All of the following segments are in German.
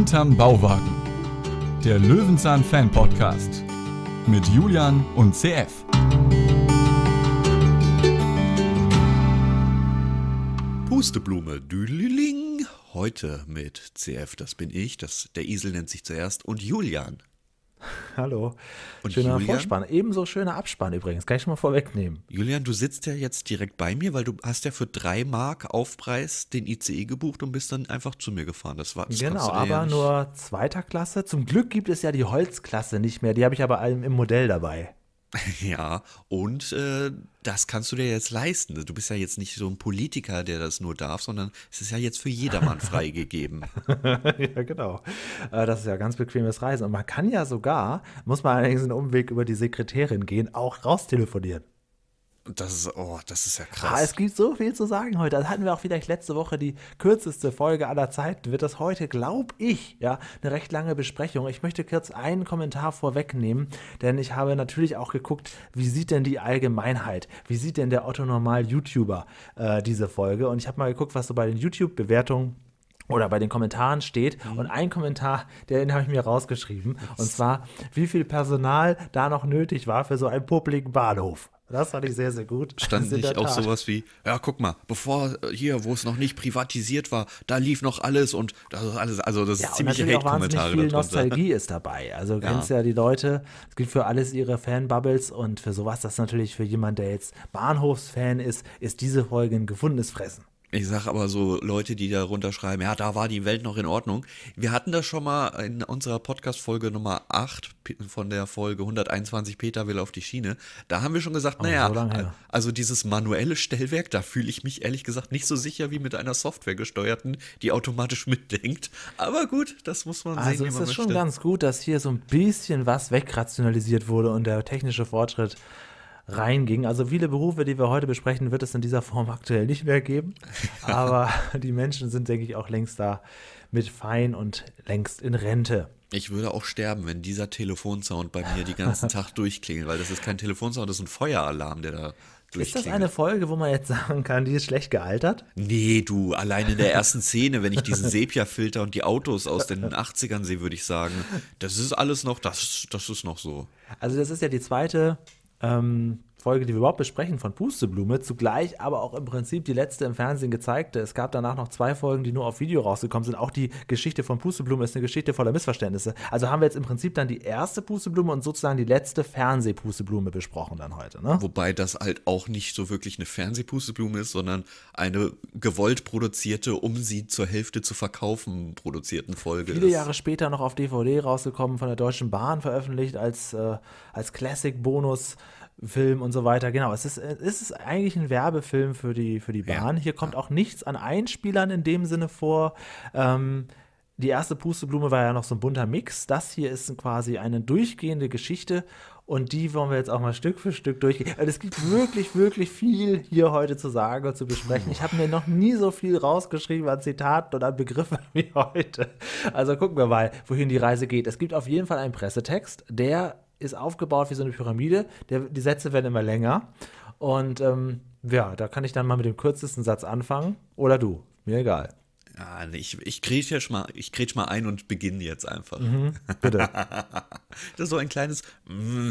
Hinterm Bauwagen. Der Löwenzahn Fan Podcast mit Julian und CF. Pusteblume, Düdeling. Heute mit CF, das bin ich, das, der Esel nennt sich zuerst, und Julian. Hallo. Und schöner Julian? Vorspann. Ebenso schöner Abspann übrigens. Kann ich schon mal vorwegnehmen. Julian, du sitzt ja jetzt direkt bei mir, weil du hast ja für drei Mark Aufpreis den ICE gebucht und bist dann einfach zu mir gefahren. Das war das Genau, aber ja nur zweiter Klasse. Zum Glück gibt es ja die Holzklasse nicht mehr. Die habe ich aber im Modell dabei. Ja, und äh, das kannst du dir jetzt leisten. Du bist ja jetzt nicht so ein Politiker, der das nur darf, sondern es ist ja jetzt für jedermann freigegeben. ja, genau. Äh, das ist ja ganz bequemes Reisen. Und man kann ja sogar, muss man allerdings einen Umweg über die Sekretärin gehen, auch raustelefonieren. Das ist, oh, das ist ja ah, krass. Ah, es gibt so viel zu sagen heute. Das hatten wir auch vielleicht letzte Woche die kürzeste Folge aller Zeiten. Wird das heute, glaube ich, ja, eine recht lange Besprechung. Ich möchte kurz einen Kommentar vorwegnehmen, denn ich habe natürlich auch geguckt, wie sieht denn die Allgemeinheit, wie sieht denn der Otto Normal YouTuber äh, diese Folge? Und ich habe mal geguckt, was so bei den YouTube-Bewertungen oder bei den Kommentaren steht. Mhm. Und ein Kommentar, den habe ich mir rausgeschrieben. Und zwar, wie viel Personal da noch nötig war für so einen publiken Bahnhof. Das fand ich sehr, sehr gut. Stand also nicht auch Tat. sowas wie, ja, guck mal, bevor äh, hier, wo es noch nicht privatisiert war, da lief noch alles und das ist alles, also das ja, ist ziemlich Hate-Kommentare. viel darunter. Nostalgie ist dabei. Also kennst ja. ja die Leute, es gibt für alles ihre Fanbubbles und für sowas, das natürlich für jemanden, der jetzt Bahnhofsfan ist, ist diese Folge ein gefundenes Fressen. Ich sage aber so Leute, die da runterschreiben, ja, da war die Welt noch in Ordnung. Wir hatten das schon mal in unserer Podcast-Folge Nummer 8 von der Folge 121 Peter will auf die Schiene. Da haben wir schon gesagt, oh, naja, so äh, also dieses manuelle Stellwerk, da fühle ich mich ehrlich gesagt nicht so sicher wie mit einer Software gesteuerten, die automatisch mitdenkt. Aber gut, das muss man also sehen. Also ist es schon ganz gut, dass hier so ein bisschen was wegrationalisiert wurde und der technische Fortschritt reinging. Also viele Berufe, die wir heute besprechen, wird es in dieser Form aktuell nicht mehr geben. Aber die Menschen sind, denke ich, auch längst da mit fein und längst in Rente. Ich würde auch sterben, wenn dieser Telefonsound bei mir den ganzen Tag durchklingelt, weil das ist kein Telefonsound, das ist ein Feueralarm, der da durchklingelt. ist das eine Folge, wo man jetzt sagen kann, die ist schlecht gealtert? Nee, du, allein in der ersten Szene, wenn ich diesen Sepia-Filter und die Autos aus den 80ern sehe, würde ich sagen, das ist alles noch, das, das ist noch so. Also das ist ja die zweite Ähm, Folge, die wir überhaupt besprechen, von Pusteblume, zugleich aber auch im Prinzip die letzte im Fernsehen gezeigte. Es gab danach noch zwei Folgen, die nur auf Video rausgekommen sind. Auch die Geschichte von Pusteblume ist eine Geschichte voller Missverständnisse. Also haben wir jetzt im Prinzip dann die erste Pusteblume und sozusagen die letzte Fernsehpusteblume besprochen dann heute. Ne? Wobei das halt auch nicht so wirklich eine Fernsehpusteblume ist, sondern eine gewollt produzierte, um sie zur Hälfte zu verkaufen, produzierten Folge. Viele ist. Jahre später noch auf DVD rausgekommen, von der Deutschen Bahn veröffentlicht als, äh, als Classic-Bonus. Film und so weiter. Genau, es ist, äh, es ist eigentlich ein Werbefilm für die, für die Bahn. Ja. Hier kommt auch nichts an Einspielern in dem Sinne vor. Ähm, die erste Pusteblume war ja noch so ein bunter Mix. Das hier ist quasi eine durchgehende Geschichte und die wollen wir jetzt auch mal Stück für Stück durchgehen. es gibt wirklich, wirklich viel hier heute zu sagen und zu besprechen. Ich habe mir noch nie so viel rausgeschrieben an Zitaten und an Begriffen wie heute. Also gucken wir mal, wohin die Reise geht. Es gibt auf jeden Fall einen Pressetext, der ist aufgebaut wie so eine Pyramide. Der, die Sätze werden immer länger. Und ähm, ja, da kann ich dann mal mit dem kürzesten Satz anfangen. Oder du, mir egal. Ja, ich, ich kriege jetzt mal, ich kriege mal ein und beginne jetzt einfach. Mhm, bitte. das ist so ein kleines mm,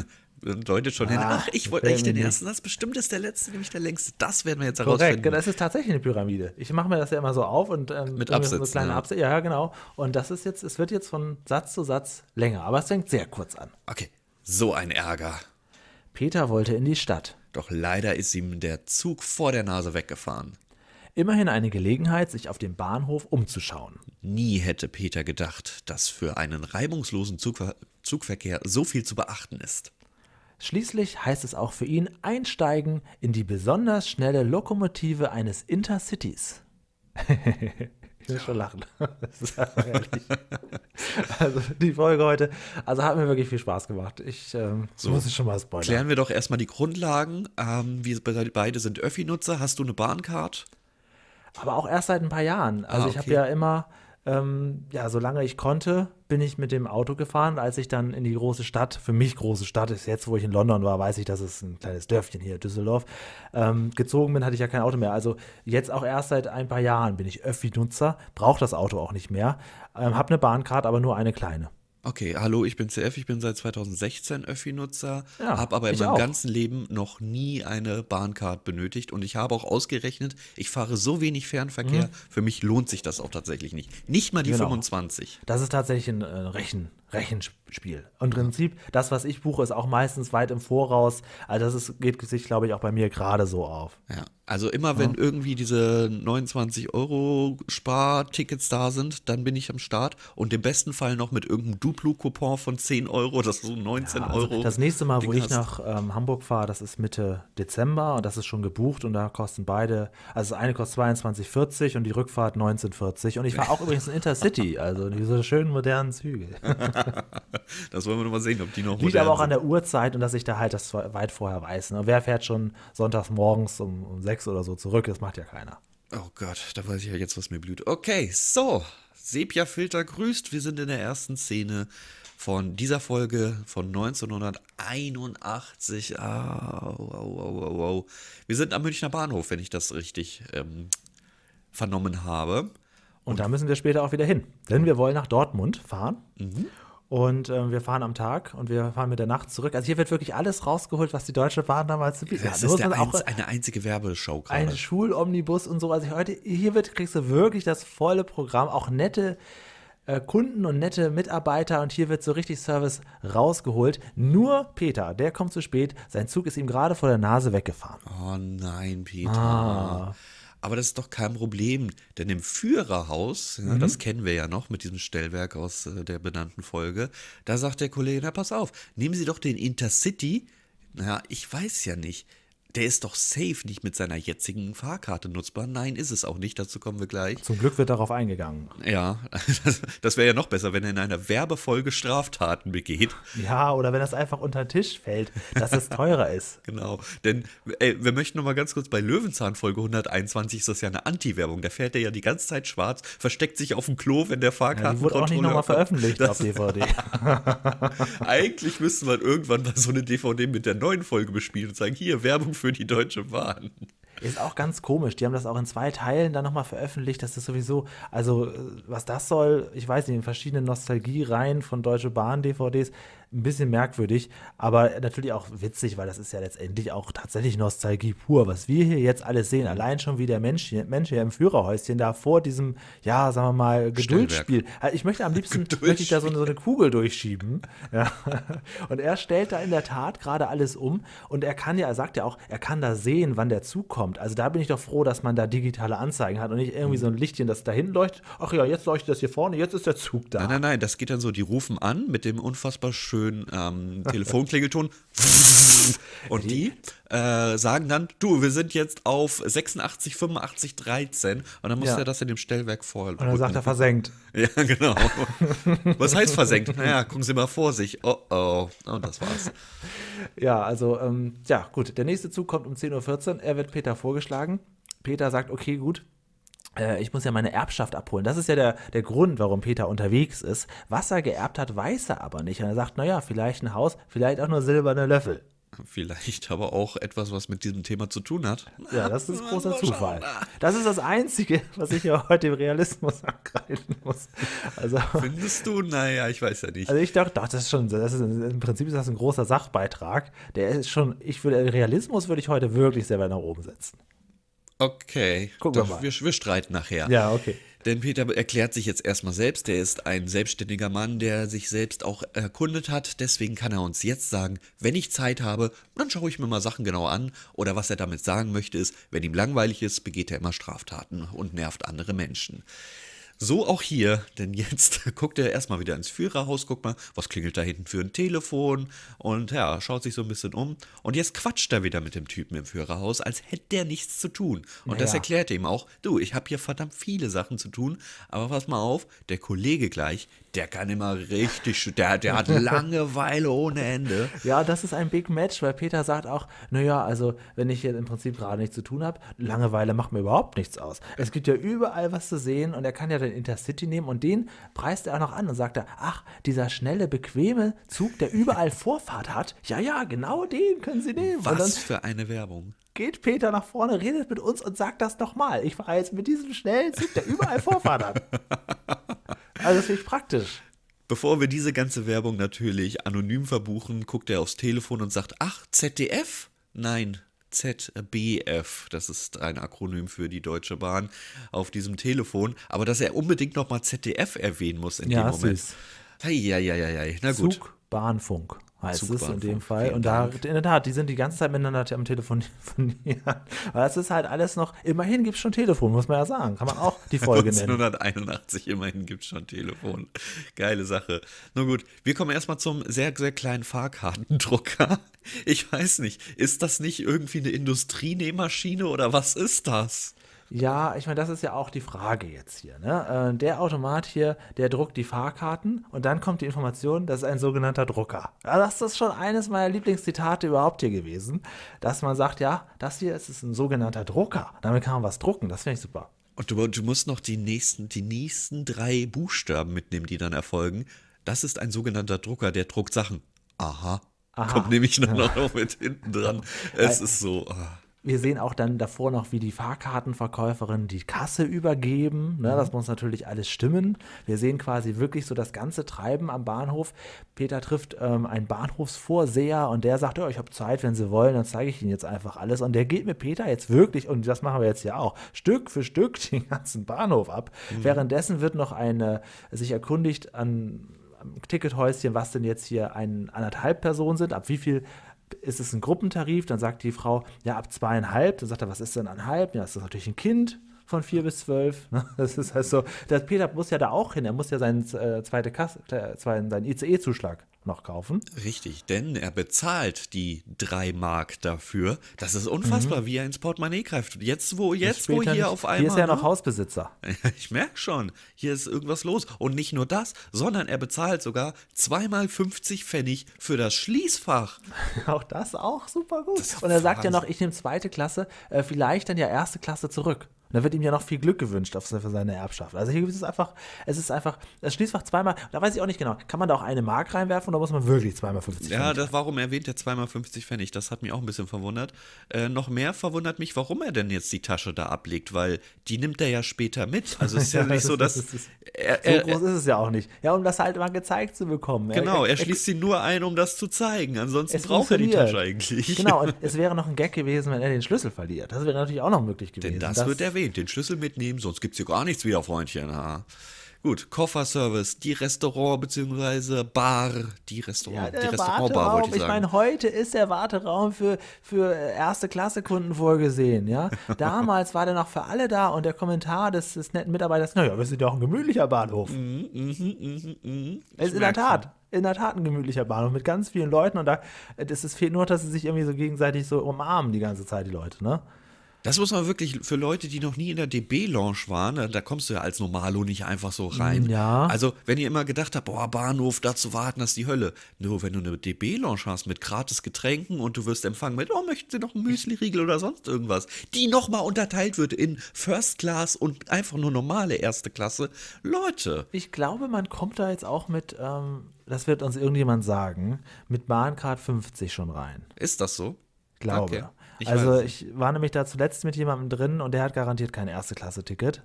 deutet schon ah, hin. Ach, ich wollte eigentlich den ersten Satz. Bestimmt ist der letzte, nämlich der längste. Das werden wir jetzt herausfinden. Korrekt, genau, das ist tatsächlich eine Pyramide. Ich mache mir das ja immer so auf und ähm, mit Absätzen, so kleine ja. Absätze. Ja, genau. Und das ist jetzt, es wird jetzt von Satz zu Satz länger, aber es fängt sehr kurz an. Okay, so ein Ärger. Peter wollte in die Stadt. Doch leider ist ihm der Zug vor der Nase weggefahren. Immerhin eine Gelegenheit, sich auf dem Bahnhof umzuschauen. Nie hätte Peter gedacht, dass für einen reibungslosen Zugver Zugverkehr so viel zu beachten ist. Schließlich heißt es auch für ihn einsteigen in die besonders schnelle Lokomotive eines Intercities. Ich muss schon lachen. also die Folge heute, also hat mir wirklich viel Spaß gemacht. Ich ähm, so, muss ich schon mal spoilern. Klären wir doch erstmal die Grundlagen. Ähm, wir beide sind Öffi-Nutzer. Hast du eine Bahncard? Aber auch erst seit ein paar Jahren. Also ah, okay. ich habe ja immer ähm, ja, solange ich konnte, bin ich mit dem Auto gefahren. Als ich dann in die große Stadt, für mich große Stadt ist jetzt, wo ich in London war, weiß ich, dass es ein kleines Dörfchen hier, Düsseldorf, ähm, gezogen bin, hatte ich ja kein Auto mehr. Also jetzt auch erst seit ein paar Jahren bin ich Öffi-Nutzer, brauche das Auto auch nicht mehr, ähm, habe eine Bahncard, aber nur eine kleine. Okay, hallo, ich bin CF, ich bin seit 2016 Öffi-Nutzer, ja, habe aber in meinem auch. ganzen Leben noch nie eine Bahncard benötigt und ich habe auch ausgerechnet, ich fahre so wenig Fernverkehr, mhm. für mich lohnt sich das auch tatsächlich nicht. Nicht mal die genau. 25. Das ist tatsächlich ein äh, Rechen, Rechenspiel. Und im Prinzip, das, was ich buche, ist auch meistens weit im Voraus. Also das ist, geht sich, glaube ich, auch bei mir gerade so auf. Ja, also immer wenn ja. irgendwie diese 29 Euro Spartickets da sind, dann bin ich am Start. Und im besten Fall noch mit irgendeinem Duplo-Coupon von 10 Euro, das ist so 19 ja, also Euro. Das nächste Mal, wo ich hast. nach ähm, Hamburg fahre, das ist Mitte Dezember und das ist schon gebucht und da kosten beide, also das eine kostet 22,40 und die Rückfahrt 19,40. Und ich fahre auch übrigens in Intercity, also diese schönen modernen Züge. das wollen wir nochmal sehen, ob die noch Liegt aber auch an der Uhrzeit und dass ich da halt das weit vorher weiß. Ne? Wer fährt schon sonntags morgens um, um sechs oder so zurück? Das macht ja keiner. Oh Gott, da weiß ich ja jetzt, was mir blüht. Okay, so. Sepia-Filter grüßt. Wir sind in der ersten Szene von dieser Folge von 1981. Au, au, au, au, au. Wir sind am Münchner Bahnhof, wenn ich das richtig ähm, vernommen habe. Und, und da müssen wir später auch wieder hin, denn wir wollen nach Dortmund fahren. Mhm. Und äh, wir fahren am Tag und wir fahren mit der Nacht zurück. Also hier wird wirklich alles rausgeholt, was die Deutsche Bahn damals zu bieten hat. Das ist der auch ein, eine einzige Werbeshow äh, gerade. Ein Schulomnibus und so. Also heute, hier wird, kriegst du wirklich das volle Programm, auch nette äh, Kunden und nette Mitarbeiter und hier wird so richtig Service rausgeholt. Nur Peter, der kommt zu spät. Sein Zug ist ihm gerade vor der Nase weggefahren. Oh nein, Peter. Ah. Aber das ist doch kein Problem, denn im Führerhaus, ja, mhm. das kennen wir ja noch mit diesem Stellwerk aus äh, der benannten Folge, da sagt der Kollege, na pass auf, nehmen Sie doch den Intercity. Naja, ich weiß ja nicht der ist doch safe nicht mit seiner jetzigen Fahrkarte nutzbar. Nein, ist es auch nicht. Dazu kommen wir gleich. Zum Glück wird darauf eingegangen. Ja, das, das wäre ja noch besser, wenn er in einer Werbefolge Straftaten begeht. Ja, oder wenn das einfach unter den Tisch fällt, dass es teurer ist. Genau, denn ey, wir möchten noch mal ganz kurz bei Löwenzahn Folge 121 ist das ja eine Anti-Werbung. Da fährt er ja die ganze Zeit schwarz, versteckt sich auf dem Klo, wenn der Fahrkartenkontrolleur. Ja, wurde auch nicht nochmal veröffentlicht das, auf DVD. Eigentlich müsste man irgendwann mal so eine DVD mit der neuen Folge bespielen und sagen: Hier Werbung für die Deutsche Bahn. Ist auch ganz komisch. Die haben das auch in zwei Teilen dann nochmal veröffentlicht. Das ist sowieso, also äh, was das soll, ich weiß nicht, in verschiedenen Nostalgie-Reihen von Deutsche Bahn-DVDs, ein bisschen merkwürdig, aber natürlich auch witzig, weil das ist ja letztendlich auch tatsächlich Nostalgie pur, was wir hier jetzt alles sehen. Mhm. Allein schon wie der Mensch hier, Mensch hier im Führerhäuschen da vor diesem, ja, sagen wir mal, Geduldsspiel. Also ich möchte am liebsten möchte ich da so eine, so eine Kugel durchschieben. Ja. Und er stellt da in der Tat gerade alles um und er kann ja, er sagt ja auch, er kann da sehen, wann der Zug kommt. Also da bin ich doch froh, dass man da digitale Anzeigen hat und nicht irgendwie mhm. so ein Lichtchen, das da hinten leuchtet. Ach ja, jetzt leuchtet das hier vorne, jetzt ist der Zug da. Nein, nein, nein, das geht dann so, die rufen an mit dem unfassbar schönen schönen ähm, Telefonklingelton. Und die äh, sagen dann, du, wir sind jetzt auf 86, 85, 13. Und dann muss ja. er das in dem Stellwerk voll. Und dann sagt er versenkt. Ja, genau. Was heißt versenkt? Naja, gucken Sie mal vor sich. Oh oh. Und das war's. Ja, also, ähm, ja, gut. Der nächste Zug kommt um 10.14 Uhr. Er wird Peter vorgeschlagen. Peter sagt, okay, gut, äh, ich muss ja meine Erbschaft abholen. Das ist ja der, der Grund, warum Peter unterwegs ist. Was er geerbt hat, weiß er aber nicht. Und er sagt, naja, vielleicht ein Haus, vielleicht auch nur silberne Löffel. Vielleicht aber auch etwas, was mit diesem Thema zu tun hat. Ja, das ist großer Zufall. Das ist das Einzige, was ich ja heute im Realismus angreifen muss. Also, Findest du? Naja, ich weiß ja nicht. Also ich dachte, doch, das ist schon, das ist, im Prinzip ist das ein großer Sachbeitrag. Der ist schon, ich würde, Realismus würde ich heute wirklich sehr weit nach oben setzen. Okay. Gucken Doch, wir mal. Wir, wir streiten nachher. Ja, okay. Denn Peter erklärt sich jetzt erstmal selbst. Er ist ein selbstständiger Mann, der sich selbst auch erkundet hat. Deswegen kann er uns jetzt sagen, wenn ich Zeit habe, dann schaue ich mir mal Sachen genau an. Oder was er damit sagen möchte, ist, wenn ihm langweilig ist, begeht er immer Straftaten und nervt andere Menschen. So auch hier, denn jetzt guckt er erstmal wieder ins Führerhaus, guckt mal, was klingelt da hinten für ein Telefon und ja, schaut sich so ein bisschen um. Und jetzt quatscht er wieder mit dem Typen im Führerhaus, als hätte der nichts zu tun. Und naja. das erklärt ihm auch, du, ich habe hier verdammt viele Sachen zu tun, aber pass mal auf, der Kollege gleich, der kann immer richtig, der, der hat Langeweile ohne Ende. Ja, das ist ein Big Match, weil Peter sagt auch, naja, also wenn ich jetzt im Prinzip gerade nichts zu tun habe, Langeweile macht mir überhaupt nichts aus. Es gibt ja überall was zu sehen und er kann ja den Intercity nehmen und den preist er auch noch an und sagt er, ach, dieser schnelle, bequeme Zug, der überall Vorfahrt hat, ja, ja, genau den können Sie nehmen. Was für eine Werbung geht Peter nach vorne, redet mit uns und sagt das nochmal. Ich fahre jetzt mit diesem schnellen Zug, der überall Vorfahrt hat. Also das ist praktisch. Bevor wir diese ganze Werbung natürlich anonym verbuchen, guckt er aufs Telefon und sagt, ach, ZDF? Nein, ZBF, das ist ein Akronym für die Deutsche Bahn, auf diesem Telefon. Aber dass er unbedingt nochmal ZDF erwähnen muss in ja, dem Moment. ja, Eieieiei, na gut. Zug, Bahnfunk. Weißt Zugbahn es in dem Fall. Und da, in der Tat, die sind die ganze Zeit miteinander am Telefonieren. Weil es ist halt alles noch, immerhin gibt es schon Telefon, muss man ja sagen. Kann man auch die Folge 1981, nennen. 1981, immerhin gibt es schon Telefon. Geile Sache. Nun gut, wir kommen erstmal zum sehr, sehr kleinen Fahrkartendrucker. Ich weiß nicht, ist das nicht irgendwie eine Industrienähmaschine oder was ist das? Ja, ich meine, das ist ja auch die Frage jetzt hier. Ne? Äh, der Automat hier, der druckt die Fahrkarten und dann kommt die Information, das ist ein sogenannter Drucker. das ist schon eines meiner Lieblingszitate überhaupt hier gewesen, dass man sagt, ja, das hier ist, ein sogenannter Drucker. Damit kann man was drucken, das finde ich super. Und du, du, musst noch die nächsten, die nächsten drei Buchstaben mitnehmen, die dann erfolgen. Das ist ein sogenannter Drucker, der druckt Sachen. Aha. Aha. Kommt nämlich noch, noch mit hinten dran. Genau. Es ist so. Ah wir sehen auch dann davor noch, wie die Fahrkartenverkäuferin die Kasse übergeben. Ne? Mhm. Das muss natürlich alles stimmen. Wir sehen quasi wirklich so das ganze Treiben am Bahnhof. Peter trifft ähm, einen Bahnhofsvorseher und der sagt, ja, ich habe Zeit, wenn Sie wollen, dann zeige ich Ihnen jetzt einfach alles. Und der geht mit Peter jetzt wirklich, und das machen wir jetzt ja auch, Stück für Stück den ganzen Bahnhof ab. Mhm. Währenddessen wird noch eine, sich erkundigt an am Tickethäuschen, was denn jetzt hier ein anderthalb Personen sind, ab wie viel ist es ein Gruppentarif, dann sagt die Frau, ja, ab zweieinhalb, dann sagt er, was ist denn ein halb? Ja, ist das natürlich ein Kind, von 4 bis 12. Das ist halt so. Der Peter muss ja da auch hin. Er muss ja seinen, äh, zweite Kasse, äh, seinen ICE-Zuschlag noch kaufen. Richtig, denn er bezahlt die 3 Mark dafür. Das ist unfassbar, mhm. wie er ins Portemonnaie greift. Jetzt, wo, jetzt, wo hier nicht. auf einmal. Hier ist er noch ne? Hausbesitzer. Ich merke schon, hier ist irgendwas los. Und nicht nur das, sondern er bezahlt sogar zweimal 50 Pfennig für das Schließfach. auch das auch super gut. Und er sagt ja noch, ich nehme zweite Klasse, äh, vielleicht dann ja erste Klasse zurück. Und da wird ihm ja noch viel Glück gewünscht für seine Erbschaft. Also hier gibt es einfach, es ist einfach, das Schließfach zweimal, da weiß ich auch nicht genau, kann man da auch eine Mark reinwerfen oder muss man wirklich zweimal 50 Pfennig? Ja, das, warum erwähnt er zweimal 50 Pfennig? Das hat mich auch ein bisschen verwundert. Äh, noch mehr verwundert mich, warum er denn jetzt die Tasche da ablegt, weil die nimmt er ja später mit. Also es ist ja, ja nicht so, dass. Ist, ist, er, er, so groß ist es ja auch nicht. Ja, um das halt mal gezeigt zu bekommen. Genau, er, schließt sie nur ein, um das zu zeigen. Ansonsten braucht er die Tasche eigentlich. Genau, und es wäre noch ein Gag gewesen, wenn er den Schlüssel verliert. Das wäre natürlich auch noch möglich gewesen. Denn das, das wird er erwähnt, den Schlüssel mitnehmen, sonst gibt's hier gar nichts wieder, Freundchen. Ha. Gut, Kofferservice, die Restaurant bzw. Bar, die Restaurant, ja, die Restaurantbar wollte ich, ich sagen. meine, heute ist der Warteraum für, für erste Klasse Kunden vorgesehen, ja. Damals war der noch für alle da und der Kommentar des, des netten Mitarbeiters, naja, wir sind ja auch ein gemütlicher Bahnhof. Mm, mm, mm, ist in der Tat. Schon in der Tat ein gemütlicher Bahnhof mit ganz vielen Leuten und da äh, das fehlt nur, dass sie sich irgendwie so gegenseitig so umarmen die ganze Zeit die Leute, ne? Das muss man wirklich für Leute, die noch nie in der DB-Lounge waren, da, kommst du ja als Normalo nicht einfach so rein. Ja. Also, wenn ihr immer gedacht habt, boah, Bahnhof, dazu warten, das ist die Hölle. Nur wenn du eine DB-Lounge hast mit gratis Getränken und du wirst empfangen mit, oh, möchten Sie noch einen Müsli-Riegel oder sonst irgendwas, die nochmal unterteilt wird in First Class und einfach nur normale erste Klasse. Leute. Ich glaube, man kommt da jetzt auch mit, ähm, das wird uns irgendjemand sagen, mit Bahncard 50 schon rein. Ist das so? Glaube. Okay. Ich also weiß. ich war nämlich da zuletzt mit jemandem drin und der hat garantiert kein Erste-Klasse-Ticket.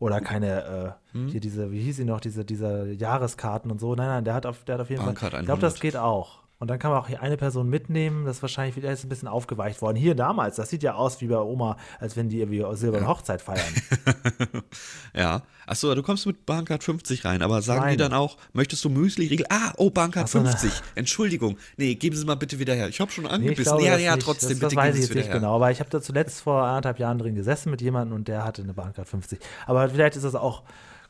Oder keine, äh, hm? hier diese, wie hieß sie noch, diese, diese Jahreskarten und so. Nein, nein, der hat auf, der hat auf jeden Bankart Fall. Ich glaube, das geht auch. Und dann kann man auch hier eine Person mitnehmen. Das ist wahrscheinlich wieder ein bisschen aufgeweicht worden. Hier damals, das sieht ja aus wie bei Oma, als wenn die irgendwie silberne ja. Hochzeit feiern. ja. Achso, du kommst mit Bahncard 50 rein, aber sagen Nein. die dann auch, möchtest du Müsli-Riegel? Ah, oh, Bahncard so, 50. Ne. Entschuldigung. Nee, geben Sie mal bitte wieder her. Ich habe schon angebissen. Nee, glaube, ja, ja, nicht. trotzdem, das, bitte das weiß ich jetzt nicht her. genau, weil ich habe da zuletzt vor anderthalb Jahren drin gesessen mit jemandem und der hatte eine Bahncard 50. Aber vielleicht ist das auch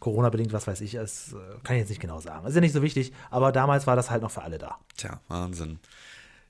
Corona-bedingt, was weiß ich, es äh, kann ich jetzt nicht genau sagen. Ist ja nicht so wichtig, aber damals war das halt noch für alle da. Tja, Wahnsinn.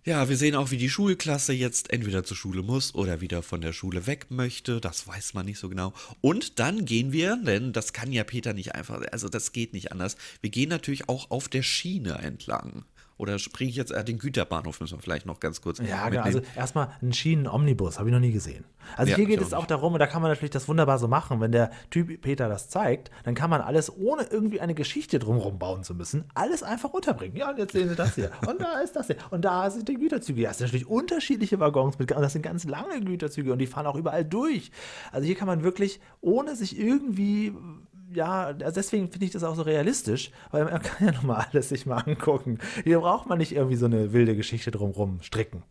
Ja, wir sehen auch, wie die Schulklasse jetzt entweder zur Schule muss oder wieder von der Schule weg möchte. Das weiß man nicht so genau. Und dann gehen wir, denn das kann ja Peter nicht einfach, also das geht nicht anders. Wir gehen natürlich auch auf der Schiene entlang. Oder springe ich jetzt, äh, den Güterbahnhof müssen wir vielleicht noch ganz kurz. Ja, genau, also erstmal einen Schienenomnibus, habe ich noch nie gesehen. Also ja, hier geht es auch nicht. darum, und da kann man natürlich das wunderbar so machen, wenn der Typ Peter das zeigt, dann kann man alles, ohne irgendwie eine Geschichte drumherum bauen zu müssen, alles einfach unterbringen. Ja, und jetzt sehen Sie das hier. und da ist das hier. Und da sind die Güterzüge. Ja, es sind natürlich unterschiedliche Waggons mit, und das sind ganz lange Güterzüge und die fahren auch überall durch. Also hier kann man wirklich, ohne sich irgendwie ja, also deswegen finde ich das auch so realistisch, weil man kann ja nochmal alles sich mal angucken. Hier braucht man nicht irgendwie so eine wilde Geschichte drumrum stricken.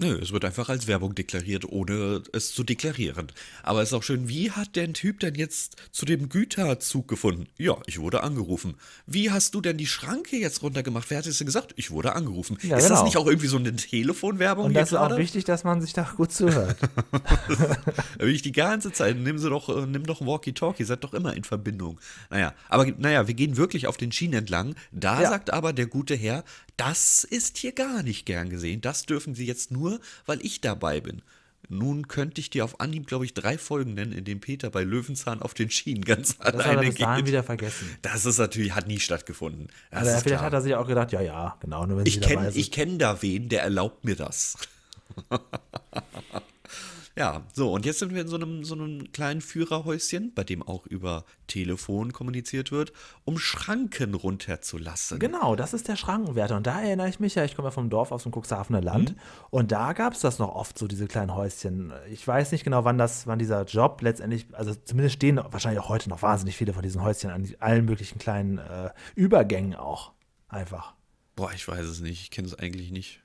Nö, es wird einfach als Werbung deklariert, ohne es zu deklarieren. Aber es ist auch schön, wie hat der Typ denn jetzt zu dem Güterzug gefunden? Ja, ich wurde angerufen. Wie hast du denn die Schranke jetzt runtergemacht? Wer hat es denn gesagt? Ich wurde angerufen. Ja, ist genau. das nicht auch irgendwie so eine Telefonwerbung? Und das ist gerade? auch wichtig, dass man sich da gut zuhört. da bin ich die ganze Zeit. Nimm, sie doch, äh, nimm doch Walkie-Talkie, seid doch immer in Verbindung. Naja, aber naja, wir gehen wirklich auf den Schienen entlang. Da ja. sagt aber der gute Herr, das ist hier gar nicht gern gesehen. Das dürfen sie jetzt nur, weil ich dabei bin. Nun könnte ich dir auf Anhieb, glaube ich, drei Folgen nennen, in denen Peter bei Löwenzahn auf den Schienen ganz das alleine hat er bis geht. wieder vergessen. Das ist natürlich, hat nie stattgefunden. Das also vielleicht klar. hat er sich auch gedacht, ja, ja, genau, nur wenn ich kenne Ich da wen, der erlaubt mir das. Ja, so, und jetzt sind wir in so einem, so einem kleinen Führerhäuschen, bei dem auch über Telefon kommuniziert wird, um Schranken runterzulassen. Genau, das ist der Schrankenwärter. Und da erinnere ich mich ja, ich komme ja vom Dorf aus dem Cuxhavener Land. Mhm. Und da gab es das noch oft, so diese kleinen Häuschen. Ich weiß nicht genau, wann das, wann dieser Job letztendlich, also zumindest stehen wahrscheinlich auch heute noch wahnsinnig viele von diesen Häuschen an allen möglichen kleinen äh, Übergängen auch. Einfach. Boah, ich weiß es nicht. Ich kenne es eigentlich nicht.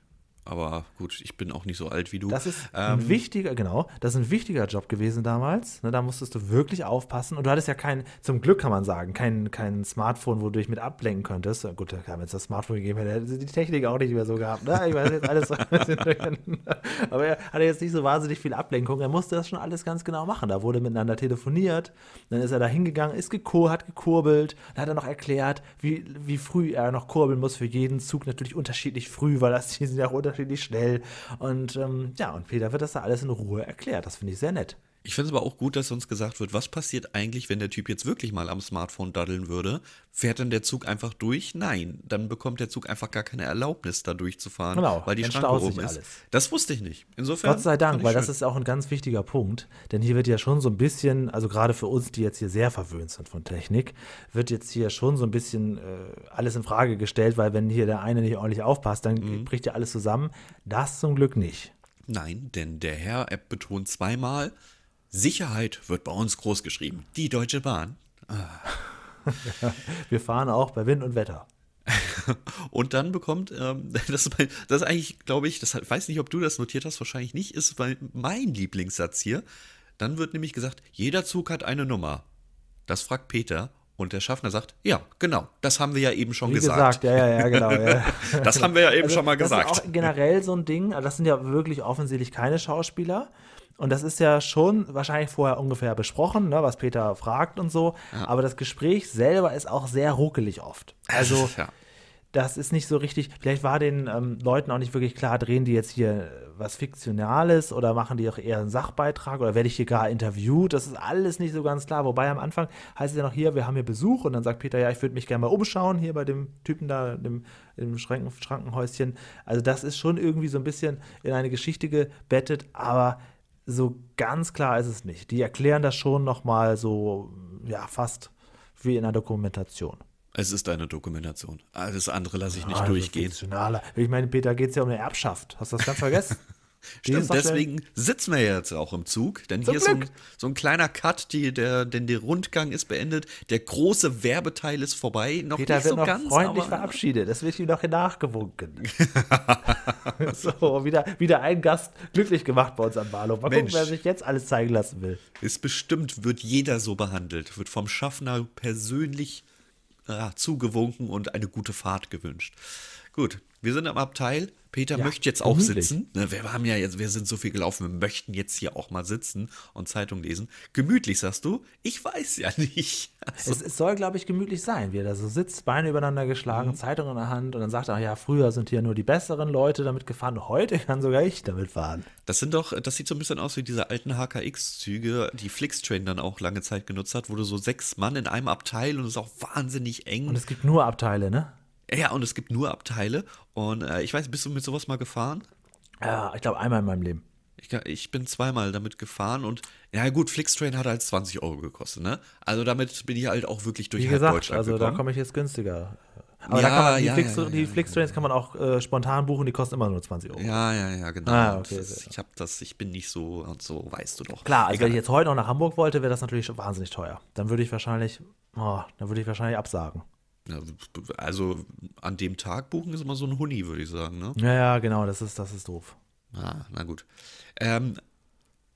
Aber gut, ich bin auch nicht so alt wie du. Das ist ein ähm, wichtiger, genau, das ist ein wichtiger Job gewesen damals. Ne, da musstest du wirklich aufpassen. Und du hattest ja kein, zum Glück kann man sagen, kein, kein Smartphone, wo du dich mit ablenken könntest. Gut, da kam jetzt das Smartphone gegeben, hätte die Technik auch nicht mehr so gehabt. Ne? Ich weiß jetzt alles so ein bisschen Aber er hatte jetzt nicht so wahnsinnig viel Ablenkung. Er musste das schon alles ganz genau machen. Da wurde miteinander telefoniert, dann ist er da hingegangen, ist gekur hat gekurbelt, dann hat er noch erklärt, wie, wie früh er noch kurbeln muss für jeden Zug. Natürlich unterschiedlich früh, weil das, die sind ja auch unterschiedlich schnell. Und ähm, ja, und Peter wird das da alles in Ruhe erklärt. Das finde ich sehr nett. Ich finde es aber auch gut, dass uns gesagt wird, was passiert eigentlich, wenn der Typ jetzt wirklich mal am Smartphone daddeln würde? Fährt dann der Zug einfach durch? Nein, dann bekommt der Zug einfach gar keine Erlaubnis, da durchzufahren, genau, weil die Schranke oben ist. Alles. Das wusste ich nicht. Insofern. Gott sei Dank, weil schön. das ist auch ein ganz wichtiger Punkt, denn hier wird ja schon so ein bisschen, also gerade für uns, die jetzt hier sehr verwöhnt sind von Technik, wird jetzt hier schon so ein bisschen äh, alles in Frage gestellt, weil wenn hier der eine nicht ordentlich aufpasst, dann mhm. bricht ja alles zusammen. Das zum Glück nicht. Nein, denn der Herr App betont zweimal, Sicherheit wird bei uns groß geschrieben. Die Deutsche Bahn. Wir fahren auch bei Wind und Wetter. und dann bekommt, ähm, das, ist das ist eigentlich, glaube ich, das weiß nicht, ob du das notiert hast, wahrscheinlich nicht, ist mein Lieblingssatz hier. Dann wird nämlich gesagt, jeder Zug hat eine Nummer. Das fragt Peter und der Schaffner sagt, ja, genau, das haben wir ja eben schon Wie gesagt. gesagt. Ja, ja, ja, genau. Ja. das haben wir ja eben also, schon mal das gesagt. Das ist auch generell so ein Ding, das sind ja wirklich offensichtlich keine Schauspieler. Und das ist ja schon wahrscheinlich vorher ungefähr besprochen, ne, was Peter fragt und so. Ja. Aber das Gespräch selber ist auch sehr ruckelig oft. Also, ja. das ist nicht so richtig. Vielleicht war den ähm, Leuten auch nicht wirklich klar, drehen die jetzt hier äh, was Fiktionales oder machen die auch eher einen Sachbeitrag oder werde ich hier gar interviewt? Das ist alles nicht so ganz klar. Wobei am Anfang heißt es ja noch hier, wir haben hier Besuch und dann sagt Peter, ja, ich würde mich gerne mal umschauen hier bei dem Typen da, dem im Schranken, Schrankenhäuschen. Also, das ist schon irgendwie so ein bisschen in eine Geschichte gebettet, aber so ganz klar ist es nicht. Die erklären das schon nochmal so, ja, fast wie in einer Dokumentation. Es ist eine Dokumentation. Alles andere lasse ich nicht ah, durchgehen. Ich meine, Peter, geht es ja um eine Erbschaft. Hast du das ganz vergessen? Stimmt, deswegen sitzen wir jetzt auch im Zug, denn Zum hier ist so ein, so ein kleiner Cut, die, der, denn der Rundgang ist beendet, der große Werbeteil ist vorbei, noch Peter nicht wird so noch ganz, freundlich verabschiedet, das wird ihm noch nachgewunken. so, wieder, wieder ein Gast glücklich gemacht bei uns am Bahnhof. Mal Mensch, gucken, wer sich jetzt alles zeigen lassen will. Ist bestimmt, wird jeder so behandelt, wird vom Schaffner persönlich ah, zugewunken und eine gute Fahrt gewünscht. Gut, wir sind im Abteil. Peter ja, möchte jetzt auch gemütlich. sitzen. Ne, wir haben ja jetzt, wir sind so viel gelaufen, wir möchten jetzt hier auch mal sitzen und Zeitung lesen. Gemütlich, sagst du? Ich weiß ja nicht. Also es, es, soll, glaube ich, gemütlich sein, wie er da so sitzt, Beine übereinander geschlagen, mhm. Zeitung in der Hand und dann sagt er, ja, früher sind hier nur die besseren Leute damit gefahren, heute kann sogar ich damit fahren. Das sind doch, das sieht so ein bisschen aus wie diese alten HKX-Züge, die Flixtrain dann auch lange Zeit genutzt hat, wo du so sechs Mann in einem Abteil und es ist auch wahnsinnig eng. Und es gibt nur Abteile, ne? Ja, und es gibt nur Abteile. Und äh, ich weiß, bist du mit sowas mal gefahren? Ja, ich glaube einmal in meinem Leben. Ich, ich, bin zweimal damit gefahren und ja gut, Flixtrain hat halt 20 Euro gekostet, ne? Also damit bin ich halt auch wirklich durch Wie gesagt, Deutschland also gekommen. da komme ich jetzt günstiger. Aber ja, man, die, ja, Flix, ja, die Flixtrains kann man auch äh, spontan buchen, die kosten immer nur 20 Euro. Ja, ja, ja, genau. Ah, okay, das, ich habe das, ich bin nicht so und so, weißt du doch. Klar, also Egal. wenn ich jetzt heute noch nach Hamburg wollte, wäre das natürlich wahnsinnig teuer. Dann würde ich wahrscheinlich, oh, dann würde ich wahrscheinlich absagen. Also an dem Tag buchen ist immer so ein Huni, würde ich sagen. Ne? Ja, ja, genau, das ist, das ist doof. Ah, na gut. Ähm,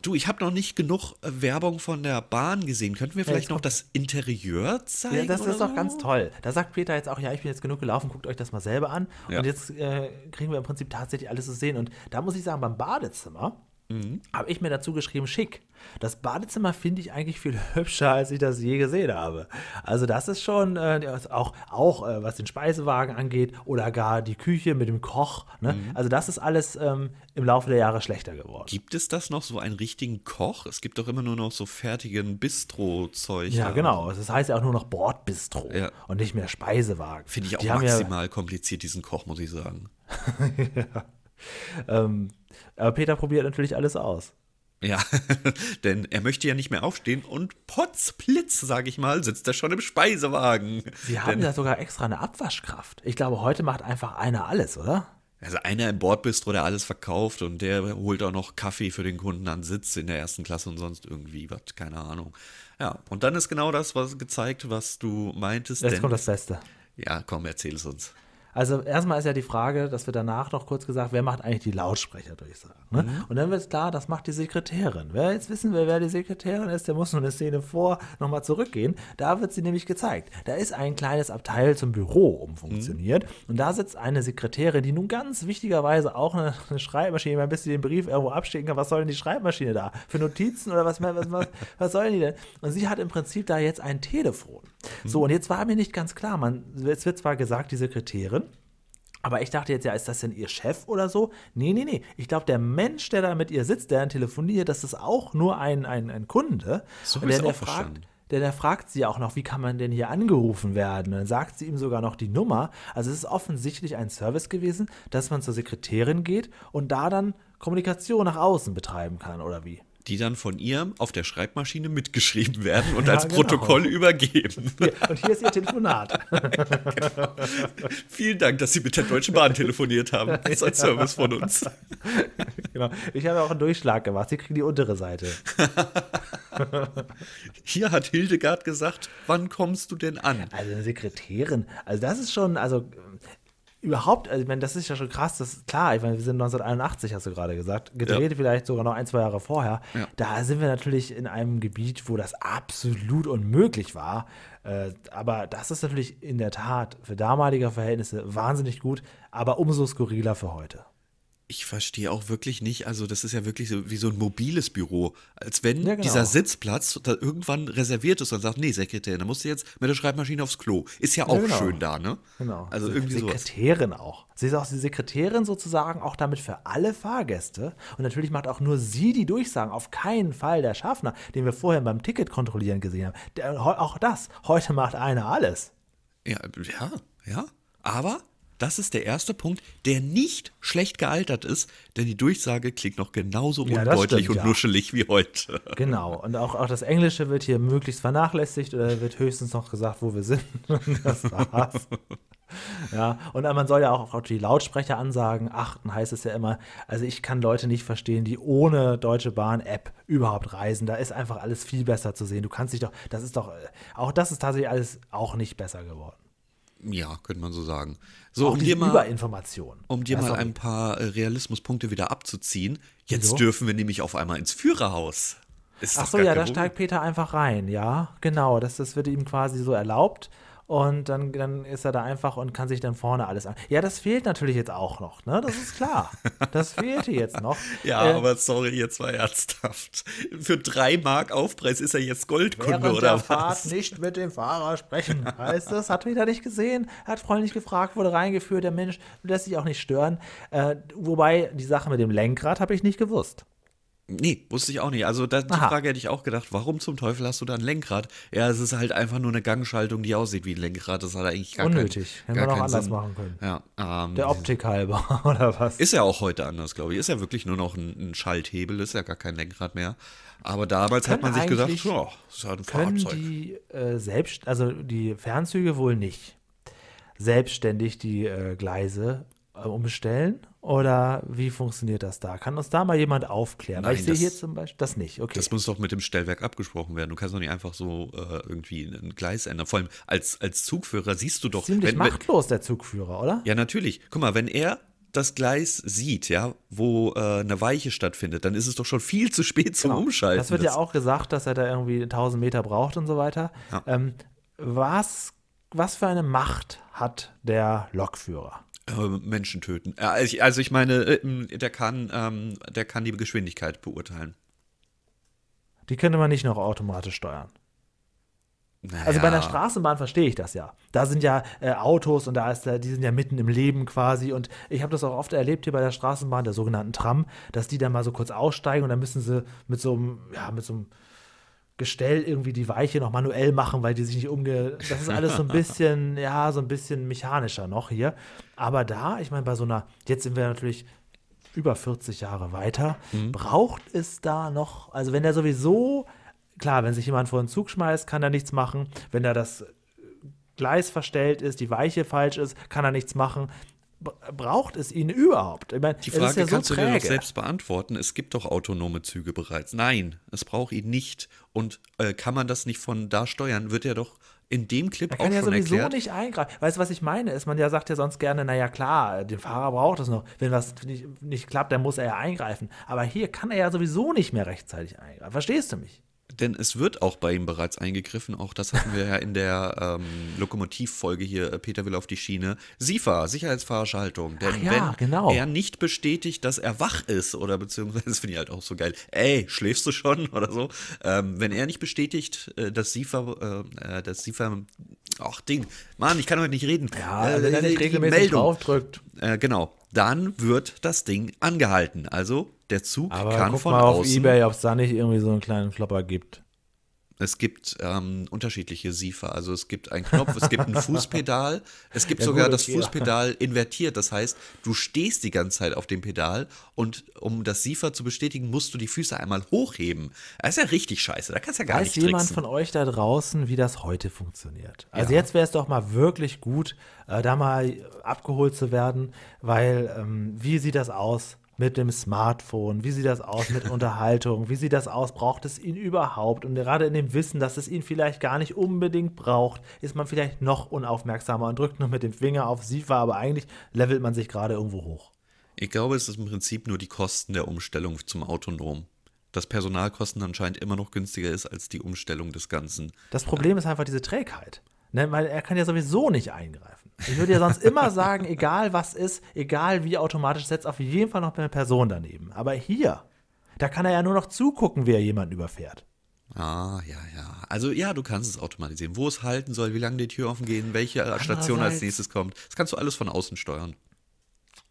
du, ich habe noch nicht genug äh, Werbung von der Bahn gesehen. Könnten wir vielleicht ja, noch das Interieur zeigen? Ja, das ist so? doch ganz toll. Da sagt Peter jetzt auch, ja, ich bin jetzt genug gelaufen, guckt euch das mal selber an. Ja. Und jetzt äh, kriegen wir im Prinzip tatsächlich alles zu sehen. Und da muss ich sagen, beim Badezimmer Mhm. Habe ich mir dazu geschrieben, schick. Das Badezimmer finde ich eigentlich viel hübscher, als ich das je gesehen habe. Also das ist schon äh, auch, auch äh, was den Speisewagen angeht oder gar die Küche mit dem Koch. Ne? Mhm. Also das ist alles ähm, im Laufe der Jahre schlechter geworden. Gibt es das noch so einen richtigen Koch? Es gibt doch immer nur noch so fertigen Bistro-Zeug. Ja, genau. Also das heißt ja auch nur noch Bordbistro ja. und nicht mehr Speisewagen. Finde ich auch die maximal ja kompliziert, diesen Koch, muss ich sagen. ja. Ähm, aber Peter probiert natürlich alles aus. Ja, denn er möchte ja nicht mehr aufstehen und potzblitz, sage ich mal, sitzt er schon im Speisewagen. Sie haben ja sogar extra eine Abwaschkraft. Ich glaube, heute macht einfach einer alles, oder? Also einer im Bordbistro, der alles verkauft und der holt auch noch Kaffee für den Kunden an Sitz in der ersten Klasse und sonst irgendwie was, keine Ahnung. Ja, und dann ist genau das, was gezeigt, was du meintest. Jetzt kommt das Beste. Ja, komm, erzähl es uns. Also erstmal ist ja die Frage, dass wir danach noch kurz gesagt, wer macht eigentlich die Lautsprecherdurchsagen? Ne? Mhm. Und dann wird es klar, das macht die Sekretärin. Wer jetzt wissen will, wer die Sekretärin ist, der muss nur eine Szene vor nochmal zurückgehen. Da wird sie nämlich gezeigt. Da ist ein kleines Abteil zum Büro umfunktioniert mhm. und da sitzt eine Sekretärin, die nun ganz wichtigerweise auch eine, eine Schreibmaschine, mal ein bisschen den Brief irgendwo abstecken kann. Was soll denn die Schreibmaschine da? Für Notizen oder was, was, was, was soll denn die denn? Und sie hat im Prinzip da jetzt ein Telefon. So, mhm. und jetzt war mir nicht ganz klar, man, es wird zwar gesagt, die Sekretärin, aber ich dachte jetzt, ja, ist das denn ihr Chef oder so? Nee, nee, nee. Ich glaube, der Mensch, der da mit ihr sitzt, der dann telefoniert, das ist auch nur ein, ein, ein Kunde. So der, der fragt, denn er fragt sie auch noch, wie kann man denn hier angerufen werden? Und dann sagt sie ihm sogar noch die Nummer. Also es ist offensichtlich ein Service gewesen, dass man zur Sekretärin geht und da dann Kommunikation nach außen betreiben kann, oder wie? die dann von ihr auf der Schreibmaschine mitgeschrieben werden und ja, als genau. Protokoll übergeben. Hier, und hier ist ihr Telefonat. Genau. Vielen Dank, dass Sie mit der Deutschen Bahn telefoniert haben. Das ist ein Service von uns. genau. Ich habe auch einen Durchschlag gemacht. Sie kriegen die untere Seite. hier hat Hildegard gesagt, wann kommst du denn an? Also eine Sekretärin. Also das ist schon, also überhaupt, also ich meine, das ist ja schon krass, das klar, ich meine, wir sind 1981, hast du gerade gesagt, gedreht ja. vielleicht sogar noch ein, zwei Jahre vorher. Ja. Da sind wir natürlich in einem Gebiet, wo das absolut unmöglich war. Äh, aber das ist natürlich in der Tat für damalige Verhältnisse wahnsinnig gut, aber umso skurriler für heute ich verstehe auch wirklich nicht, also das ist ja wirklich so, wie so ein mobiles Büro, als wenn ja, genau. dieser Sitzplatz da irgendwann reserviert ist und sagt, nee, Sekretärin, da musst du jetzt mit der Schreibmaschine aufs Klo. Ist ja auch ja, genau. schön da, ne? Genau. Also, also irgendwie Sekretärin sowas. auch. Sie ist auch die Sekretärin sozusagen auch damit für alle Fahrgäste und natürlich macht auch nur sie die Durchsagen, auf keinen Fall der Schaffner, den wir vorher beim Ticket kontrollieren gesehen haben. Der, auch das, heute macht einer alles. Ja, ja, ja. Aber das ist der erste Punkt, der nicht schlecht gealtert ist, denn die Durchsage klingt noch genauso ja, undeutlich stimmt, und ja. nuschelig wie heute. Genau, und auch, auch das Englische wird hier möglichst vernachlässigt oder wird höchstens noch gesagt, wo wir sind. das war's. ja, und man soll ja auch auf die Lautsprecheransagen achten, heißt es ja immer. Also ich kann Leute nicht verstehen, die ohne Deutsche Bahn-App überhaupt reisen. Da ist einfach alles viel besser zu sehen. Du kannst dich doch, das ist doch, äh, auch das ist tatsächlich alles auch nicht besser geworden. Ja, könnte man so sagen. So, auch um dir mal, Überinformation. Um dir mal ein paar äh, Realismuspunkte wieder abzuziehen. Jetzt so. dürfen wir nämlich auf einmal ins Führerhaus. Ist Ach so, ja, da steigt Peter einfach rein, ja, genau. Das, das wird ihm quasi so erlaubt und dann, dann ist er da einfach und kann sich dann vorne alles an. Ja, das fehlt natürlich jetzt auch noch, ne? Das ist klar. Das fehlte jetzt noch. ja, äh, aber sorry, jetzt war ernsthaft. Für drei Mark Aufpreis ist er jetzt Goldkunde oder der was? Fahrt nicht mit dem Fahrer sprechen. Heißt das? Hat wieder nicht gesehen, Er hat freundlich gefragt, wurde reingeführt, der Mensch lässt sich auch nicht stören. Äh, wobei die Sache mit dem Lenkrad habe ich nicht gewusst. Nee, wusste ich auch nicht. Also da, die Frage hätte ich auch gedacht, warum zum Teufel hast du da ein Lenkrad? Ja, es ist halt einfach nur eine Gangschaltung, die aussieht wie ein Lenkrad. Das hat eigentlich gar Unnötig. Kein, Hätten wir noch anders Sinn. machen können. Ja, ähm, Der Optik halber, oder was? Ist ja auch heute anders, glaube ich. Ist ja wirklich nur noch ein, ein Schalthebel, ist ja gar kein Lenkrad mehr. Aber damals können hat man sich gedacht, oh, ist halt ein können Fahrzeug. Die, äh, selbst, also die Fernzüge wohl nicht selbstständig die äh, Gleise äh, umstellen Oder wie funktioniert das da? Kann uns da mal jemand aufklären? Nein, Weil ich das, sehe hier zum Beispiel das nicht. Okay. Das muss doch mit dem Stellwerk abgesprochen werden. Du kannst doch nicht einfach so äh, irgendwie ein Gleis ändern. Vor allem als, als Zugführer siehst du doch. Ziemlich wenn, machtlos wenn, der Zugführer, oder? Ja, natürlich. Guck mal, wenn er das Gleis sieht, ja, wo äh, eine Weiche stattfindet, dann ist es doch schon viel zu spät zum genau. Umschalten. Das wird ja auch gesagt, dass er da irgendwie 1000 Meter braucht und so weiter. Ja. Ähm, was, was für eine Macht hat der Lokführer? Ähm, Menschen töten. Äh, also, also ich meine, äh, der kann, ähm, der kann die Geschwindigkeit beurteilen. Die könnte man nicht noch automatisch steuern. Naja. Also bei einer Straßenbahn verstehe ich das ja. Da sind ja äh, Autos und da ist die sind ja mitten im Leben quasi und ich habe das auch oft erlebt hier bei der Straßenbahn, der sogenannten Tram, dass die dann mal so kurz aussteigen und dann müssen sie mit so einem ja mit so einem Gestell irgendwie die Weiche noch manuell machen, weil die sich nicht umge. Das ist alles so ein bisschen, ja, so ein bisschen mechanischer noch hier. Aber da, ich meine, bei so einer, jetzt sind wir natürlich über 40 Jahre weiter, mhm. braucht es da noch, also wenn der sowieso, klar, wenn sich jemand vor den Zug schmeißt, kann er nichts machen. Wenn da das Gleis verstellt ist, die Weiche falsch ist, kann er nichts machen braucht es ihn überhaupt? Ich meine, die Frage ja kannst so du dir doch selbst beantworten. Es gibt doch autonome Züge bereits. Nein, es braucht ihn nicht. Und äh, kann man das nicht von da steuern? Wird er doch in dem Clip man auch schon erklärt. kann ja sowieso erklärt. nicht eingreifen. Weißt du, was ich meine? Ist, man ja sagt ja sonst gerne, naja, klar, den Fahrer braucht es noch. Wenn was nicht, nicht klappt, dann muss er ja eingreifen. Aber hier kann er ja sowieso nicht mehr rechtzeitig eingreifen. Verstehst du mich? denn es wird auch bei ihm bereits eingegriffen. Auch das hatten wir ja in der ähm, Lokomotivfolge hier, äh, Peter will auf die Schiene. SIFA, Sicherheitsfahrerschaltung. Denn ja, wenn genau. er nicht bestätigt, dass er wach ist oder beziehungsweise, das finde ich halt auch so geil, ey, schläfst du schon oder so. Ähm, wenn er nicht bestätigt, äh, dass SIFA, äh, äh, dass SIFA, ach Ding, Mann, ich kann heute nicht reden. Ja, äh, wenn er nicht regelmäßig Meldung. draufdrückt. Äh, genau dann wird das Ding angehalten. Also der Zug Aber kann guck von mal auf außen. Ebay, ob es da nicht irgendwie so einen kleinen Flopper gibt. Es gibt ähm, unterschiedliche SIFA. Also es gibt einen Knopf, es gibt ein Fußpedal. Es gibt ja, sogar gut, das Fußpedal invertiert. Das heißt, du stehst die ganze Zeit auf dem Pedal und um das SIFA zu bestätigen, musst du die Füße einmal hochheben. Das ist ja richtig scheiße. Da kannst du ja gar Weiß nicht Weiß jemand von euch da draußen, wie das heute funktioniert? Also ja. jetzt wäre es doch mal wirklich gut, äh, da mal abgeholt zu werden, weil ähm, wie sieht das aus? mit dem Smartphone? Wie sieht das aus mit Unterhaltung? Wie sieht das aus? Braucht es ihn überhaupt? Und gerade in dem Wissen, dass es ihn vielleicht gar nicht unbedingt braucht, ist man vielleicht noch unaufmerksamer und drückt nur mit dem Finger auf sie aber eigentlich levelt man sich gerade irgendwo hoch. Ich glaube, es ist im Prinzip nur die Kosten der Umstellung zum Autonom. Dass Personalkosten anscheinend immer noch günstiger ist als die Umstellung des Ganzen. Das Problem ist einfach diese Trägheit. Ne? Weil er kann ja sowieso nicht eingreifen. Ich würde ja sonst immer sagen, egal was ist, egal wie automatisch, setzt auf jeden Fall noch eine Person daneben. Aber hier, da kann er ja nur noch zugucken, wie er jemanden überfährt. Ah, ja, ja. Also ja, du kannst es automatisieren. Wo es halten soll, wie lange die Tür offen gehen, welche Station als nächstes kommt. Das kannst du alles von außen steuern.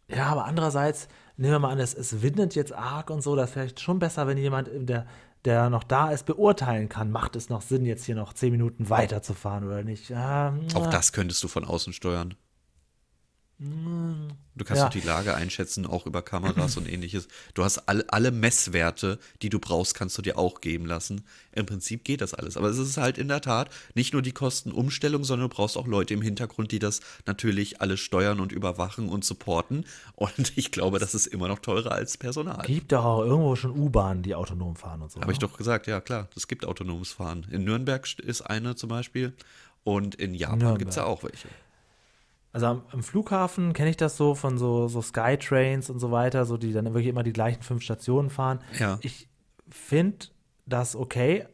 Ja, aber andererseits, nehmen wir mal an, es, es windet jetzt arg und so, das wäre vielleicht schon besser, wenn jemand in der der noch da ist, beurteilen kann, macht es noch Sinn, jetzt hier noch zehn Minuten weiterzufahren oder nicht. Ähm, Auch äh. das könntest du von außen steuern. Du kannst ja. auch die Lage einschätzen, auch über Kameras und ähnliches. Du hast all, alle Messwerte, die du brauchst, kannst du dir auch geben lassen. Im Prinzip geht das alles. Aber es ist halt in der Tat nicht nur die Kostenumstellung, sondern du brauchst auch Leute im Hintergrund, die das natürlich alles steuern und überwachen und supporten. Und ich glaube, das ist immer noch teurer als Personal. Gibt doch auch irgendwo schon U-Bahnen, die autonom fahren und so. Habe ich ne? doch gesagt, ja klar, es gibt autonomes Fahren. In Nürnberg ist eine zum Beispiel und in Japan gibt es ja auch welche also am, am Flughafen kenne ich das so von so, so Skytrains und so weiter, so die dann wirklich immer die gleichen fünf Stationen fahren. Ja. Ich finde das okay.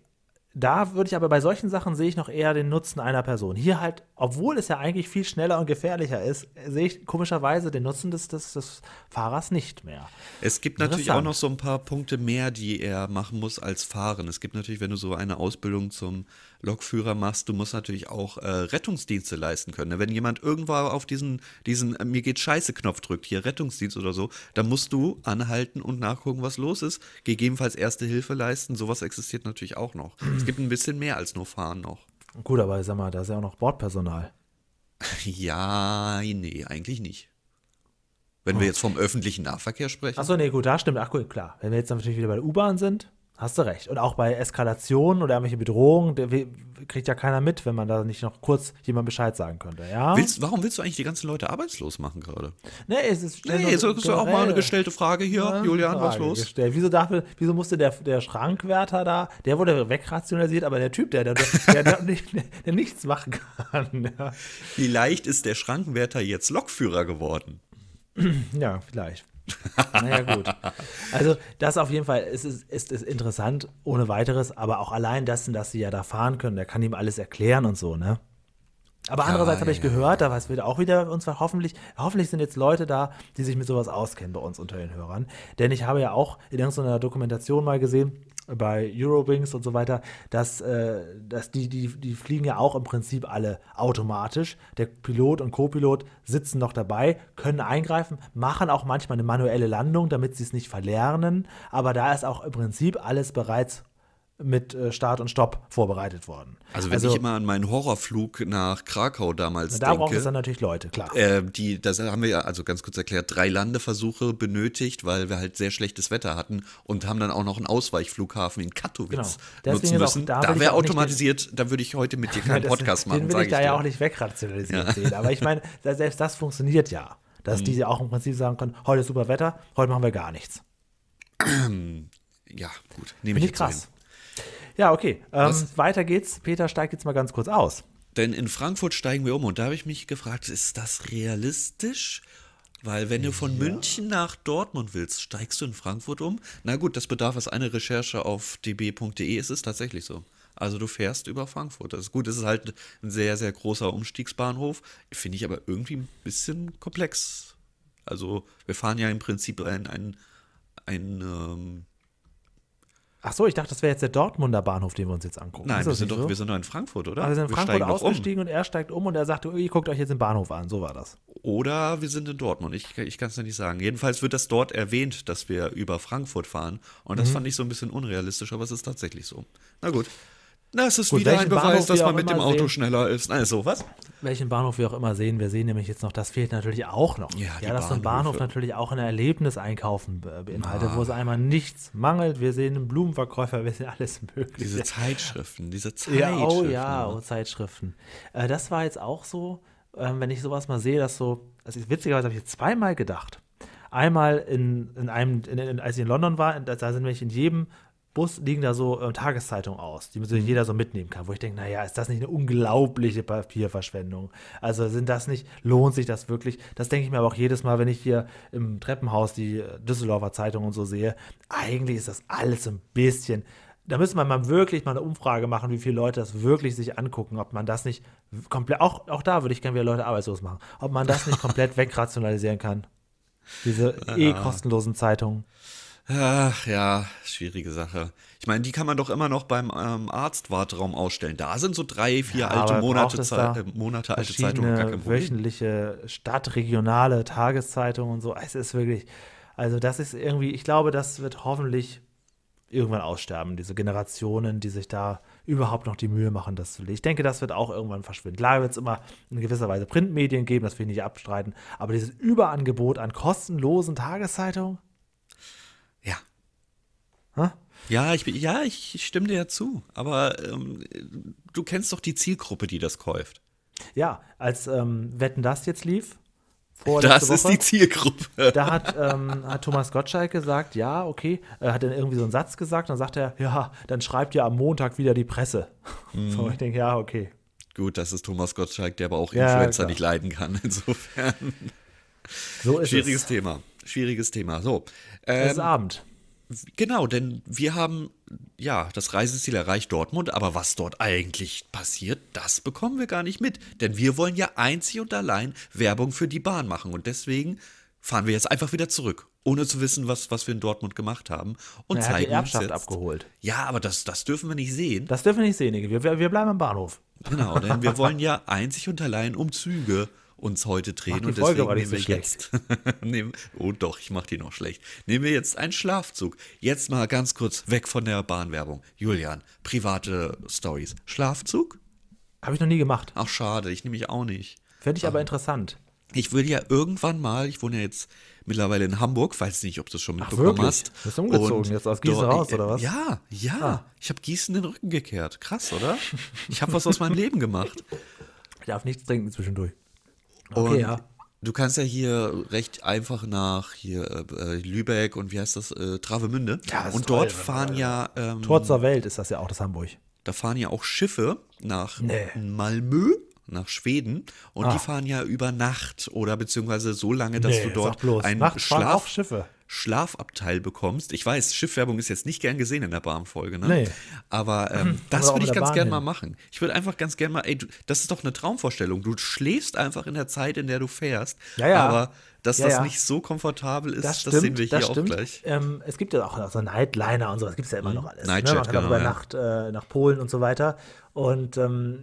Da würde ich aber bei solchen Sachen sehe ich noch eher den Nutzen einer Person. Hier halt obwohl es ja eigentlich viel schneller und gefährlicher ist, sehe ich komischerweise den Nutzen des, des, des Fahrers nicht mehr. Es gibt natürlich auch noch so ein paar Punkte mehr, die er machen muss als Fahren. Es gibt natürlich, wenn du so eine Ausbildung zum Lokführer machst, du musst natürlich auch äh, Rettungsdienste leisten können. Ne, wenn jemand irgendwo auf diesen, diesen äh, mir geht scheiße Knopf drückt, hier Rettungsdienst oder so, dann musst du anhalten und nachgucken, was los ist. Gegebenenfalls erste Hilfe leisten, sowas existiert natürlich auch noch. es gibt ein bisschen mehr als nur Fahren noch. Gut, aber sag mal, da ist ja auch noch Bordpersonal. Ja, nee, eigentlich nicht. Wenn oh. wir jetzt vom öffentlichen Nahverkehr sprechen. Achso, nee, gut, da stimmt. Ach gut, klar. Wenn wir jetzt natürlich wieder bei der U-Bahn sind. Hast du recht. Und auch bei Eskalationen oder irgendwelche Bedrohungen kriegt ja keiner mit, wenn man da nicht noch kurz jemand Bescheid sagen könnte. Ja? Willst, warum willst du eigentlich die ganzen Leute arbeitslos machen gerade? Nee, es ist nee, jetzt ist auch mal eine gestellte Frage hier, ja, Julian, Frage was los? Gestellt. Wieso, darf, wieso musste der, der Schrankwärter da, der wurde wegrationalisiert, aber der Typ, der, der, der, der, nicht, der nichts machen kann. Ja. Vielleicht ist der Schrankwärter jetzt Lokführer geworden. Ja, vielleicht naja, gut. Also, das auf jeden Fall ist, ist, ist, ist interessant, ohne weiteres, aber auch allein das, dass sie ja da fahren können, der kann ihm alles erklären und so, ne? Aber andererseits ja, habe ich ja, gehört, ja. da was wird auch wieder uns hoffentlich, hoffentlich sind jetzt Leute da, die sich mit sowas auskennen bei uns unter den Hörern. Denn ich habe ja auch in irgendeiner Dokumentation mal gesehen, bei Eurowings und so weiter, dass, äh, dass die, die, die fliegen ja auch im Prinzip alle automatisch. Der Pilot und Co-Pilot sitzen noch dabei, können eingreifen, machen auch manchmal eine manuelle Landung, damit sie es nicht verlernen. Aber da ist auch im Prinzip alles bereits mit äh, Start und Stopp vorbereitet worden. Also wenn also, ich immer an meinen Horrorflug nach Krakau damals da denke. Da braucht es dann natürlich Leute, klar. Äh, die, das haben wir ja, also ganz kurz erklärt, drei Landeversuche benötigt, weil wir halt sehr schlechtes Wetter hatten und haben dann auch noch einen Ausweichflughafen in Katowice genau. nutzen müssen. Auch, da, da wäre automatisiert, den, da würde ich heute mit dir keinen Podcast machen. Den will ich, ich da dir. ja auch nicht wegrationalisieren ja. sehen. Aber ich meine, selbst das funktioniert ja. Dass mhm. diese auch im Prinzip sagen können, heute ist super Wetter, heute machen wir gar nichts. ja, gut. Nehme ich, ich krass. Hin. Ja, okay. Ähm, weiter geht's. Peter steigt jetzt mal ganz kurz aus. Denn in Frankfurt steigen wir um und da habe ich mich gefragt, ist das realistisch? Weil wenn du von ja. München nach Dortmund willst, steigst du in Frankfurt um? Na gut, das bedarf erst einer Recherche auf db.de. Es ist tatsächlich so. Also du fährst über Frankfurt. Das ist gut, es ist halt ein sehr, sehr großer Umstiegsbahnhof. Finde ich aber irgendwie ein bisschen komplex. Also wir fahren ja im Prinzip ein, ein, ein ähm, Ach so, ich dachte, das wäre jetzt der Dortmunder Bahnhof, den wir uns jetzt angucken. Nein, wir sind, doch, so? wir sind doch in Frankfurt, oder? Also wir sind in Frankfurt ausgestiegen um. und er steigt um und er sagt, ihr guckt euch jetzt den Bahnhof an. So war das. Oder wir sind in Dortmund. Ich, ich kann es ja nicht sagen. Jedenfalls wird das dort erwähnt, dass wir über Frankfurt fahren. Und das mhm. fand ich so ein bisschen unrealistisch, aber es ist tatsächlich so. Na gut. Na, es ist Gut, wieder ein Beweis, dass man mit dem Auto sehen. schneller ist. Also, was? Welchen Bahnhof wir auch immer sehen, wir sehen nämlich jetzt noch, das fehlt natürlich auch noch. Ja, ja dass so ein Bahnhof natürlich auch ein Erlebnis einkaufen beinhaltet, ah. wo es einmal nichts mangelt. Wir sehen einen Blumenverkäufer, wir sehen alles mögliche. Diese Zeitschriften, diese oh Zeitschriften. Ja, oh ne? ja, oh, Zeitschriften. Äh, das war jetzt auch so, äh, wenn ich sowas mal sehe, dass so, also witzigerweise habe ich jetzt zweimal gedacht einmal in, in einem, in, in, als ich in London war, da sind nämlich in jedem Bus liegen da so äh, Tageszeitungen aus, die natürlich mhm. jeder so mitnehmen kann, wo ich denke, naja, ist das nicht eine unglaubliche Papierverschwendung? Also sind das nicht, lohnt sich das wirklich? Das denke ich mir aber auch jedes Mal, wenn ich hier im Treppenhaus die äh, Düsseldorfer Zeitung und so sehe. Eigentlich ist das alles ein bisschen. Da müsste man mal wirklich mal eine Umfrage machen, wie viele Leute das wirklich sich angucken, ob man das nicht komplett, auch, auch da würde ich gerne wieder Leute arbeitslos machen, ob man das nicht komplett wegrationalisieren kann. Diese eh kostenlosen Zeitungen. Ach ja, schwierige Sache. Ich meine, die kann man doch immer noch beim ähm, Arztwartraum ausstellen. Da sind so drei, vier ja, alte Monate, Ze äh, Monate alte Zeitungen. Gar kein Wöchentliche stadtregionale Tageszeitungen und so. Es ist wirklich, also das ist irgendwie, ich glaube, das wird hoffentlich irgendwann aussterben, diese Generationen, die sich da überhaupt noch die Mühe machen, das zu lesen. Ich denke, das wird auch irgendwann verschwinden. Klar wird es immer in gewisser Weise Printmedien geben, das will ich nicht abstreiten, aber dieses Überangebot an kostenlosen Tageszeitungen, ja, ich, ja, ich stimme dir ja zu, aber ähm, du kennst doch die Zielgruppe, die das kauft. Ja, als ähm, Wetten das jetzt lief, das Woche, ist die Zielgruppe. Da hat, ähm, hat, Thomas Gottschalk gesagt, ja, okay, er äh, hat dann irgendwie so einen Satz gesagt, dann sagt er, ja, dann schreibt ja am Montag wieder die Presse. Mhm. So, ich denke, ja, okay. Gut, das ist Thomas Gottschalk, der aber auch ja, Influencer klar. nicht leiden kann, insofern. So ist Schwieriges es. Thema. Schwieriges Thema. So. Ähm, es ist ähm, Abend. Genau, denn wir haben ja das Reiseziel erreicht Dortmund, aber was dort eigentlich passiert, das bekommen wir gar nicht mit. Denn wir wollen ja einzig und allein Werbung für die Bahn machen und deswegen fahren wir jetzt einfach wieder zurück, ohne zu wissen, was, was wir in Dortmund gemacht haben. Und naja, zeigen die Erbschaft abgeholt. Ja, aber das, das dürfen wir nicht sehen. Das dürfen wir nicht sehen, wir, wir bleiben am Bahnhof. Genau, denn wir wollen ja einzig und allein Umzüge uns heute drehen und Folge deswegen nehmen wir so jetzt. nehmen, oh doch, ich mache die noch schlecht. Nehmen wir jetzt einen Schlafzug. Jetzt mal ganz kurz weg von der Bahnwerbung. Julian, private Stories. Schlafzug? Habe ich noch nie gemacht. Ach schade, ich nehme mich auch nicht. Fände ich aber, aber ähm, interessant. Ich würde ja irgendwann mal, ich wohne ja jetzt mittlerweile in Hamburg, weiß nicht, ob du es schon mitbekommen hast. Du Bist umgezogen und jetzt aus Gießen raus, oder was? Ja, ja. Ah. Ich habe Gießen den Rücken gekehrt. Krass, oder? Ich habe was aus meinem Leben gemacht. Ich darf nichts trinken zwischendurch. Okay, und ja. Du kannst ja hier recht einfach nach hier äh, äh Lübeck und wie heißt das? Äh, Travemünde. Ja, das und dort fahren ja. Ähm, Tor zur Welt ist das ja auch, das Hamburg. Da fahren ja auch Schiffe nach nee. Malmö nach Schweden und ah. die fahren ja über Nacht oder beziehungsweise so lange, dass nee, du dort bloß. einen Nacht Schlaf auch Schiffe. Schlafabteil bekommst. Ich weiß, Schiffwerbung ist jetzt nicht gern gesehen in der Barm-Folge, ne? Nee. Aber ähm, das würde ich ganz gern hin. mal machen. Ich würde einfach ganz gern mal, ey, du, das ist doch eine Traumvorstellung. Du schläfst einfach in der Zeit, in der du fährst. Ja, ja. Aber dass ja, das ja. nicht so komfortabel ist, das, stimmt, das sehen wir hier auch stimmt. gleich. Ähm, es gibt ja auch so Nightliner und sowas, gibt es ja immer mhm. noch alles. Ne? Nightjet, ne? Man kann genau, über ja. Nacht äh, nach Polen und so weiter. Und ähm,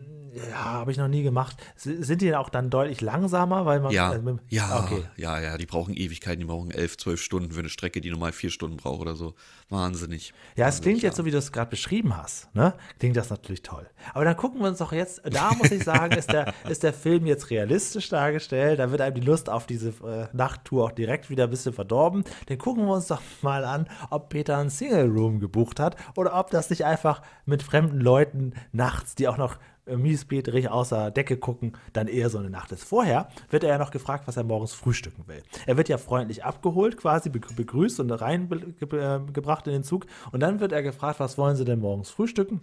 ja, habe ich noch nie gemacht. Sind die denn auch dann deutlich langsamer? Weil man, ja, also, ja, okay. ja, ja, die brauchen Ewigkeiten, die brauchen elf, zwölf Stunden für eine Strecke, die normal vier Stunden braucht oder so. Wahnsinnig. Ja, es klingt ja. jetzt so, wie du es gerade beschrieben hast, ne? Klingt das natürlich toll. Aber dann gucken wir uns doch jetzt, da muss ich sagen, ist, der, ist der Film jetzt realistisch dargestellt. Da wird einem die Lust auf diese äh, Nachttour auch direkt wieder ein bisschen verdorben. Dann gucken wir uns doch mal an, ob Peter einen Single Room gebucht hat oder ob das nicht einfach mit fremden Leuten nach nachts, die auch noch äh, außer Decke gucken, dann eher so eine Nacht ist. Vorher wird er ja noch gefragt, was er morgens frühstücken will. Er wird ja freundlich abgeholt, quasi begrüßt und reingebracht äh, in den Zug. Und dann wird er gefragt, was wollen Sie denn morgens frühstücken?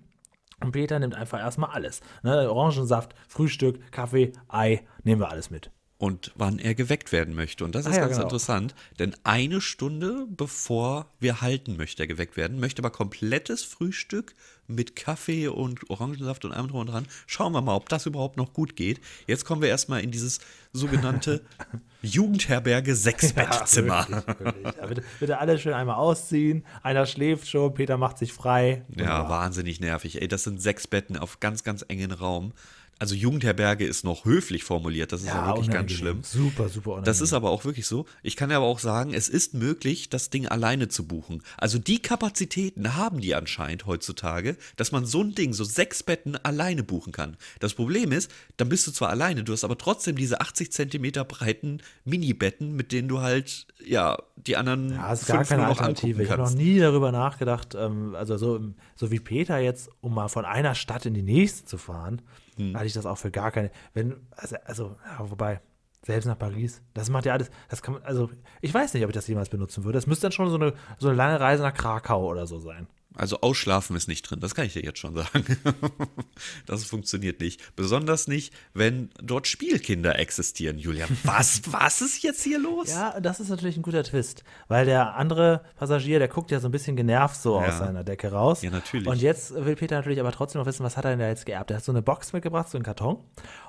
Und Peter nimmt einfach erstmal alles. Ne? Orangensaft, Frühstück, Kaffee, Ei, nehmen wir alles mit und wann er geweckt werden möchte. Und das ah ist ah, ja, ganz genau. interessant, denn eine Stunde bevor wir halten, möchte er geweckt werden, möchte aber komplettes Frühstück mit Kaffee und Orangensaft und allem drum und dran. Schauen wir mal, ob das überhaupt noch gut geht. Jetzt kommen wir erstmal in dieses sogenannte Jugendherberge Sechsbettzimmer. Ja, bitte, bitte, alle schön einmal ausziehen. Einer schläft schon, Peter macht sich frei. Ja, ja, wahnsinnig nervig. Ey, das sind sechs Betten auf ganz, ganz engen Raum also Jugendherberge ist noch höflich formuliert, das ist ja, ja wirklich unangenehm. ganz schlimm. Super, super unangenehm. Das ist aber auch wirklich so. Ich kann ja aber auch sagen, es ist möglich, das Ding alleine zu buchen. Also die Kapazitäten haben die anscheinend heutzutage, dass man so ein Ding, so sechs Betten alleine buchen kann. Das Problem ist, dann bist du zwar alleine, du hast aber trotzdem diese 80 Zentimeter breiten Mini-Betten, mit denen du halt, ja, die anderen. Ja, es ist gar keine Alternative. Ich habe noch nie darüber nachgedacht, ähm, also so, so wie Peter jetzt, um mal von einer Stadt in die nächste zu fahren hm. halte ich das auch für gar keine. Wenn, also, also ja, wobei, selbst nach Paris, das macht ja alles, das kann man, also ich weiß nicht, ob ich das jemals benutzen würde. Das müsste dann schon so eine, so eine lange Reise nach Krakau oder so sein. Also ausschlafen ist nicht drin, das kann ich dir jetzt schon sagen. das funktioniert nicht. Besonders nicht, wenn dort Spielkinder existieren, Julia. Was, was ist jetzt hier los? Ja, das ist natürlich ein guter Twist, weil der andere Passagier, der guckt ja so ein bisschen genervt so ja. aus seiner Decke raus. Ja, natürlich. Und jetzt will Peter natürlich aber trotzdem noch wissen, was hat er denn da jetzt geerbt? Er hat so eine Box mitgebracht, so einen Karton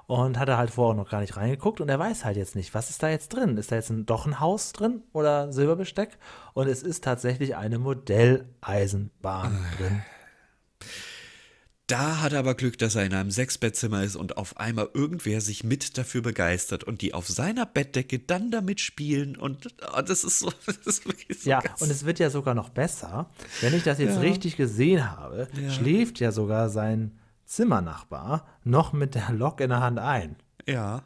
und hat er halt vorher noch gar nicht reingeguckt und er weiß halt jetzt nicht, was ist da jetzt drin? Ist da jetzt ein, doch ein Haus drin oder Silberbesteck? Und es ist tatsächlich eine Modelleisenbahn äh. drin. Da hat er aber Glück, dass er in einem Sechsbettzimmer ist und auf einmal irgendwer sich mit dafür begeistert und die auf seiner Bettdecke dann damit spielen und oh, das ist so. Das ist wirklich so ja, und es wird ja sogar noch besser. Wenn ich das jetzt ja. richtig gesehen habe, ja. schläft ja sogar sein Zimmernachbar noch mit der Lok in der Hand ein. Ja.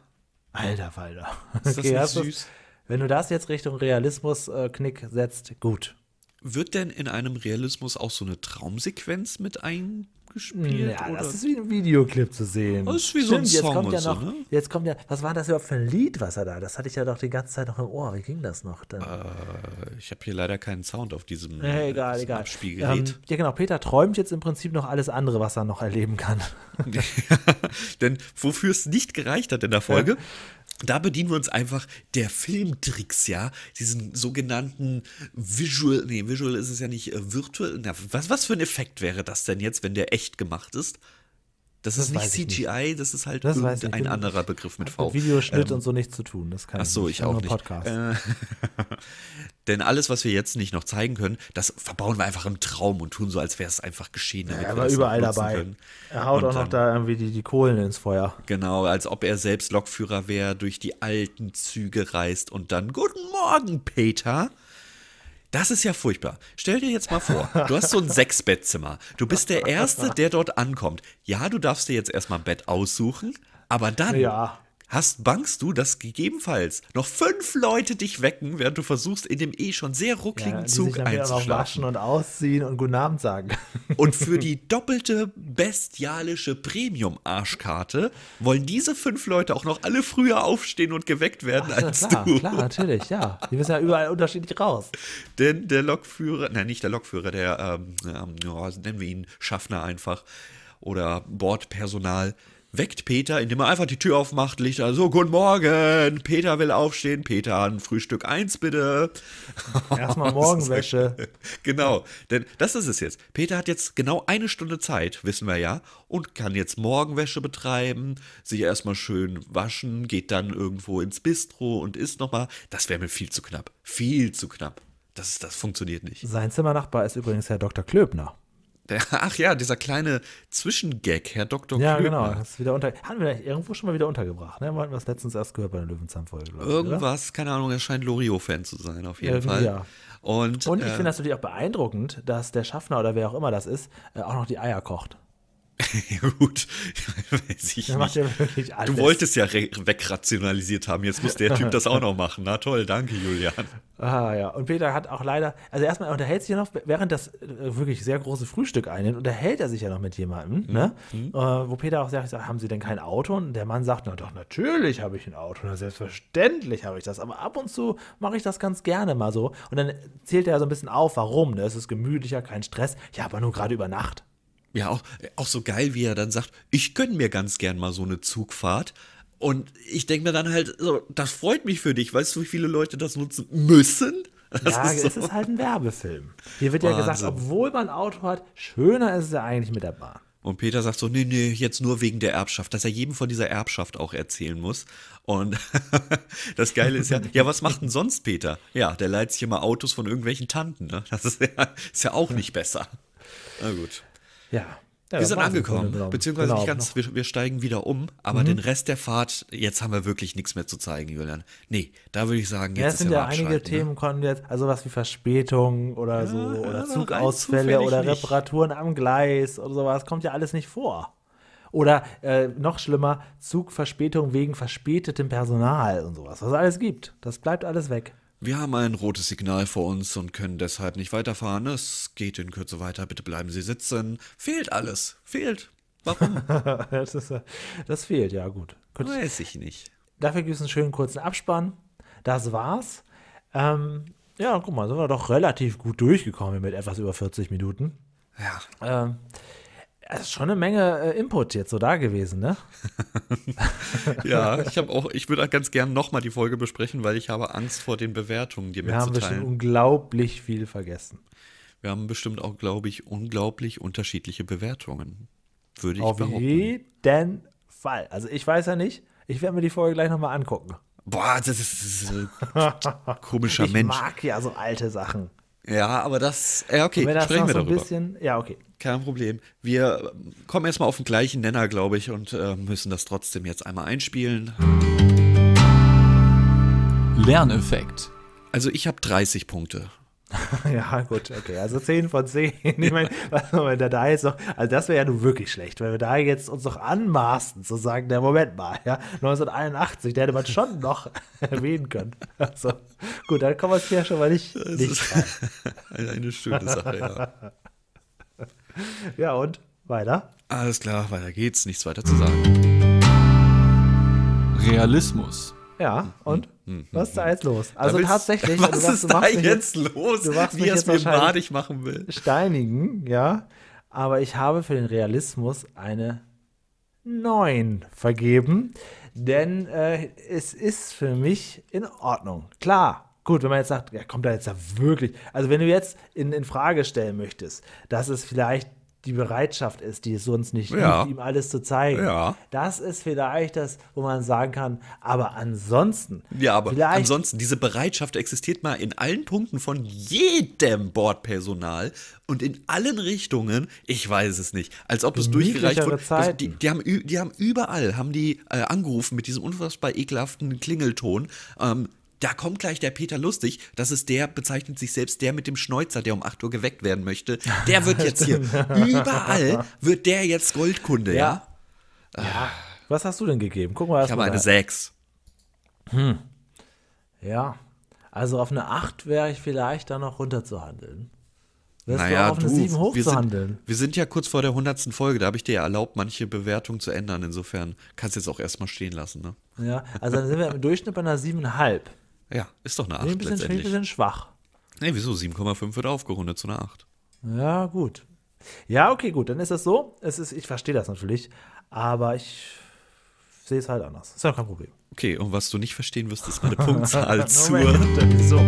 Alter Falter. Ist okay, das nicht süß? wenn du das jetzt Richtung Realismus-Knick setzt, gut. Wird denn in einem Realismus auch so eine Traumsequenz mit ein gespielt? Ja, oder? das ist wie ein Videoclip zu sehen. Das ist wie Stimmt, so ein Song. kommt, ja noch, so, ne? jetzt kommt ja, was war das überhaupt für ein Lied, was er da? Das hatte ich ja doch die ganze Zeit noch im Ohr. Wie ging das noch? Dann? Äh, ich habe hier leider keinen Sound auf diesem, ja, egal, egal. Abspielgerät. Ähm, ja, genau. Peter träumt jetzt im Prinzip noch alles andere, was er noch erleben kann. denn wofür es nicht gereicht hat in der Folge, ja da bedienen wir uns einfach der Filmtricks, ja, diesen sogenannten Visual, nee, Visual ist es ja nicht, äh, Virtual, na, was, was für ein Effekt wäre das denn jetzt, wenn der echt gemacht ist? Das, das ist nicht CGI, nicht. das ist halt das ein genau. anderer Begriff mit V. Mit Videoschnitt ähm, und so nichts zu tun, das kann Ach so, ich, ich auch nicht. Podcast. Äh, denn alles, was wir jetzt nicht noch zeigen können, das verbauen wir einfach im Traum und tun so, als wäre es einfach geschehen. Ja, er war überall dabei. Können. Er haut und auch noch dann, da irgendwie die, die Kohlen ins Feuer. Genau, als ob er selbst Lokführer wäre, durch die alten Züge reist und dann Guten Morgen, Peter. Das ist ja furchtbar. Stell dir jetzt mal vor, du hast so ein Sechsbettzimmer. Du bist der Erste, der dort ankommt. Ja, du darfst dir jetzt erstmal ein Bett aussuchen, aber dann ja. Hast, bangst du, dass gegebenenfalls noch fünf Leute dich wecken, während du versuchst, in dem eh schon sehr ruckligen ja, Zug sich einzuschlafen? Auch waschen und ausziehen und guten Abend sagen. Und für die doppelte bestialische Premium-Arschkarte wollen diese fünf Leute auch noch alle früher aufstehen und geweckt werden Ach, als klar, du. Klar, natürlich, ja. Die müssen ja überall unterschiedlich raus. Denn der Lokführer, nein, nicht der Lokführer, der, ähm, ähm, nennen wir ihn Schaffner einfach oder Bordpersonal, weckt Peter, indem er einfach die Tür aufmacht, Lichter, so, guten Morgen, Peter will aufstehen, Peter an Frühstück 1 bitte. Erstmal Morgenwäsche. genau, denn das ist es jetzt. Peter hat jetzt genau eine Stunde Zeit, wissen wir ja, und kann jetzt Morgenwäsche betreiben, sich erstmal schön waschen, geht dann irgendwo ins Bistro und isst nochmal. Das wäre mir viel zu knapp, viel zu knapp. Das, das funktioniert nicht. Sein Zimmernachbar ist übrigens Herr Dr. Klöbner. Der, ach ja, dieser kleine Zwischengag, Herr Dr. Ja, Klöbner. genau. Ist wieder unter, haben wir irgendwo schon mal wieder untergebracht, ne? Wir hatten das letztens erst gehört bei der Löwenzahnfolge, glaube Irgendwas, oder? keine Ahnung, er scheint Loriot-Fan zu sein, auf jeden ja, Fall. Ja. Und, Und ich äh, finde das natürlich auch beeindruckend, dass der Schaffner oder wer auch immer das ist, äh, auch noch die Eier kocht. ja, gut. Weiß ich nicht. Ja du wolltest ja wegrationalisiert haben. Jetzt muss der Typ das auch noch machen. Na toll, danke, Julian. Ah, ja. Und Peter hat auch leider, also erstmal unterhält sich ja noch, während das äh, wirklich sehr große Frühstück einnimmt, unterhält er sich ja noch mit jemandem, ne? mhm. ne? Äh, wo Peter auch sagt, haben Sie denn kein Auto? Und der Mann sagt, na doch, natürlich habe ich ein Auto. Na, selbstverständlich habe ich das. Aber ab und zu mache ich das ganz gerne mal so. Und dann zählt er so ein bisschen auf, warum, ne? Es ist gemütlicher, kein Stress. Ja, aber nur gerade über Nacht. Ja, auch, äh, auch so geil, wie er dann sagt, ich gönne mir ganz gern mal so eine Zugfahrt. Und ich denke mir dann halt, so, das freut mich für dich. Weißt du, wie viele Leute das nutzen müssen? Das ja, ist so. es ist halt ein Werbefilm. Hier wird Wahnsinn. ja gesagt, obwohl man ein Auto hat, schöner ist es ja eigentlich mit der Bahn. Und Peter sagt so, nee, nee, jetzt nur wegen der Erbschaft, dass er jedem von dieser Erbschaft auch erzählen muss. Und das Geile ist ja, ja, was macht denn sonst Peter? Ja, der leiht sich immer Autos von irgendwelchen Tanten. Ne? Das ist ja, ist ja auch nicht besser. Na gut. Ja. ja wir sind angekommen, beziehungsweise genau, nicht ganz, wir, wir, steigen wieder um, aber mhm. den Rest der Fahrt, jetzt haben wir wirklich nichts mehr zu zeigen, Julian. Nee, da würde ich sagen, jetzt ja, ist sind ja einige Themen ne? konnten jetzt, also was wie Verspätung oder ja, so, oder Zugausfälle oder nicht. Reparaturen am Gleis oder sowas, kommt ja alles nicht vor. Oder äh, noch schlimmer, Zugverspätung wegen verspätetem Personal und sowas, was es alles gibt. Das bleibt alles weg. Wir haben ein rotes Signal vor uns und können deshalb nicht weiterfahren. Es geht in Kürze weiter. Bitte bleiben Sie sitzen. Fehlt alles. Fehlt. Warum? das, ist, äh, das, fehlt, ja, gut. Könnt Weiß ich nicht. Dafür gibt es einen schönen kurzen Abspann. Das war's. Ähm, ja, guck mal, sind wir doch relativ gut durchgekommen mit etwas über 40 Minuten. Ja. Ähm, es ist schon eine Menge äh, Input jetzt so da gewesen, ne? ja, ich habe auch, ich würde ganz gern nochmal die Folge besprechen, weil ich habe Angst vor den Bewertungen, die mitzuteilen. Wir haben bestimmt unglaublich viel vergessen. Wir haben bestimmt auch, glaube ich, unglaublich unterschiedliche Bewertungen, würde ich Auf behaupten. Auf jeden Fall. Also ich weiß ja nicht, ich werde mir die Folge gleich nochmal angucken. Boah, das ist, das ist ein komischer ich Mensch. Ich mag ja so alte Sachen. Ja, aber das, ja, okay, sprechen wir so darüber. Bisschen, ja, okay. Kein Problem. Wir kommen erstmal auf den gleichen Nenner, glaube ich, und äh, müssen das trotzdem jetzt einmal einspielen. Lerneffekt. Also ich habe 30 Punkte. ja, gut, okay. Also 10 von 10. Ich meine, wenn der da jetzt noch, also das wäre ja nun wirklich schlecht, wenn wir da jetzt uns noch anmaßen zu sagen, der Moment mal, ja, 1981, der hätte man schon noch erwähnen können. Also, gut, dann kommen wir es hier schon mal nicht. nicht ist eine schöne Sache, ja. Ja, und weiter? Alles klar, weiter geht's. Nichts weiter zu sagen. Realismus. Ja, und? Mhm. Mhm. was ist da jetzt los? Also willst, tatsächlich. Was sagst, also ist da jetzt los? Du wie er es mir badig machen will. Steinigen, ja. Aber ich habe für den Realismus eine 9 vergeben, denn äh, es ist für mich in Ordnung. Klar, Gut, wenn man jetzt sagt, ja, kommt da jetzt da wirklich. Also, wenn du jetzt in, in Frage stellen möchtest, dass es vielleicht die Bereitschaft ist, die es sonst nicht ja. gibt, ihm alles zu zeigen. Ja. Das ist vielleicht das, wo man sagen kann, aber ansonsten. Ja, aber ansonsten, diese Bereitschaft existiert mal in allen Punkten von jedem Bordpersonal und in allen Richtungen, ich weiß es nicht, als ob es durchgereicht wird. Das, also die, die, haben, die haben überall, haben die äh, angerufen mit diesem unfassbar ekelhaften Klingelton. Ähm, da kommt gleich der Peter Lustig, das ist der, bezeichnet sich selbst der mit dem Schneuzer, der um 8 Uhr geweckt werden möchte. Der wird jetzt hier, überall wird der jetzt Goldkunde, ja? ja? ja. Was hast du denn gegeben? Guck mal erst Ich habe eine 6. Hm. Ja. Also auf eine 8 wäre ich vielleicht dann noch runterzuhandeln. Das naja, auf eine 7 hochzuhandeln. Wir sind, wir sind ja kurz vor der 100. Folge, da habe ich dir ja erlaubt, manche Bewertungen zu ändern. Insofern kannst du jetzt auch erstmal stehen lassen. Ne? Ja, also dann sind wir im Durchschnitt bei einer 7,5. Ja, ist doch eine 8 nee, ein bisschen, letztendlich. Ein bisschen schwach. Nee, wieso? 7,5 wird aufgerundet zu einer 8. Ja, gut. Ja, okay, gut, dann ist das so. Es ist, ich verstehe das natürlich, aber ich sehe es halt anders. Ist ja kein Problem. Okay, und was du nicht verstehen wirst, ist meine Punktzahl zur so.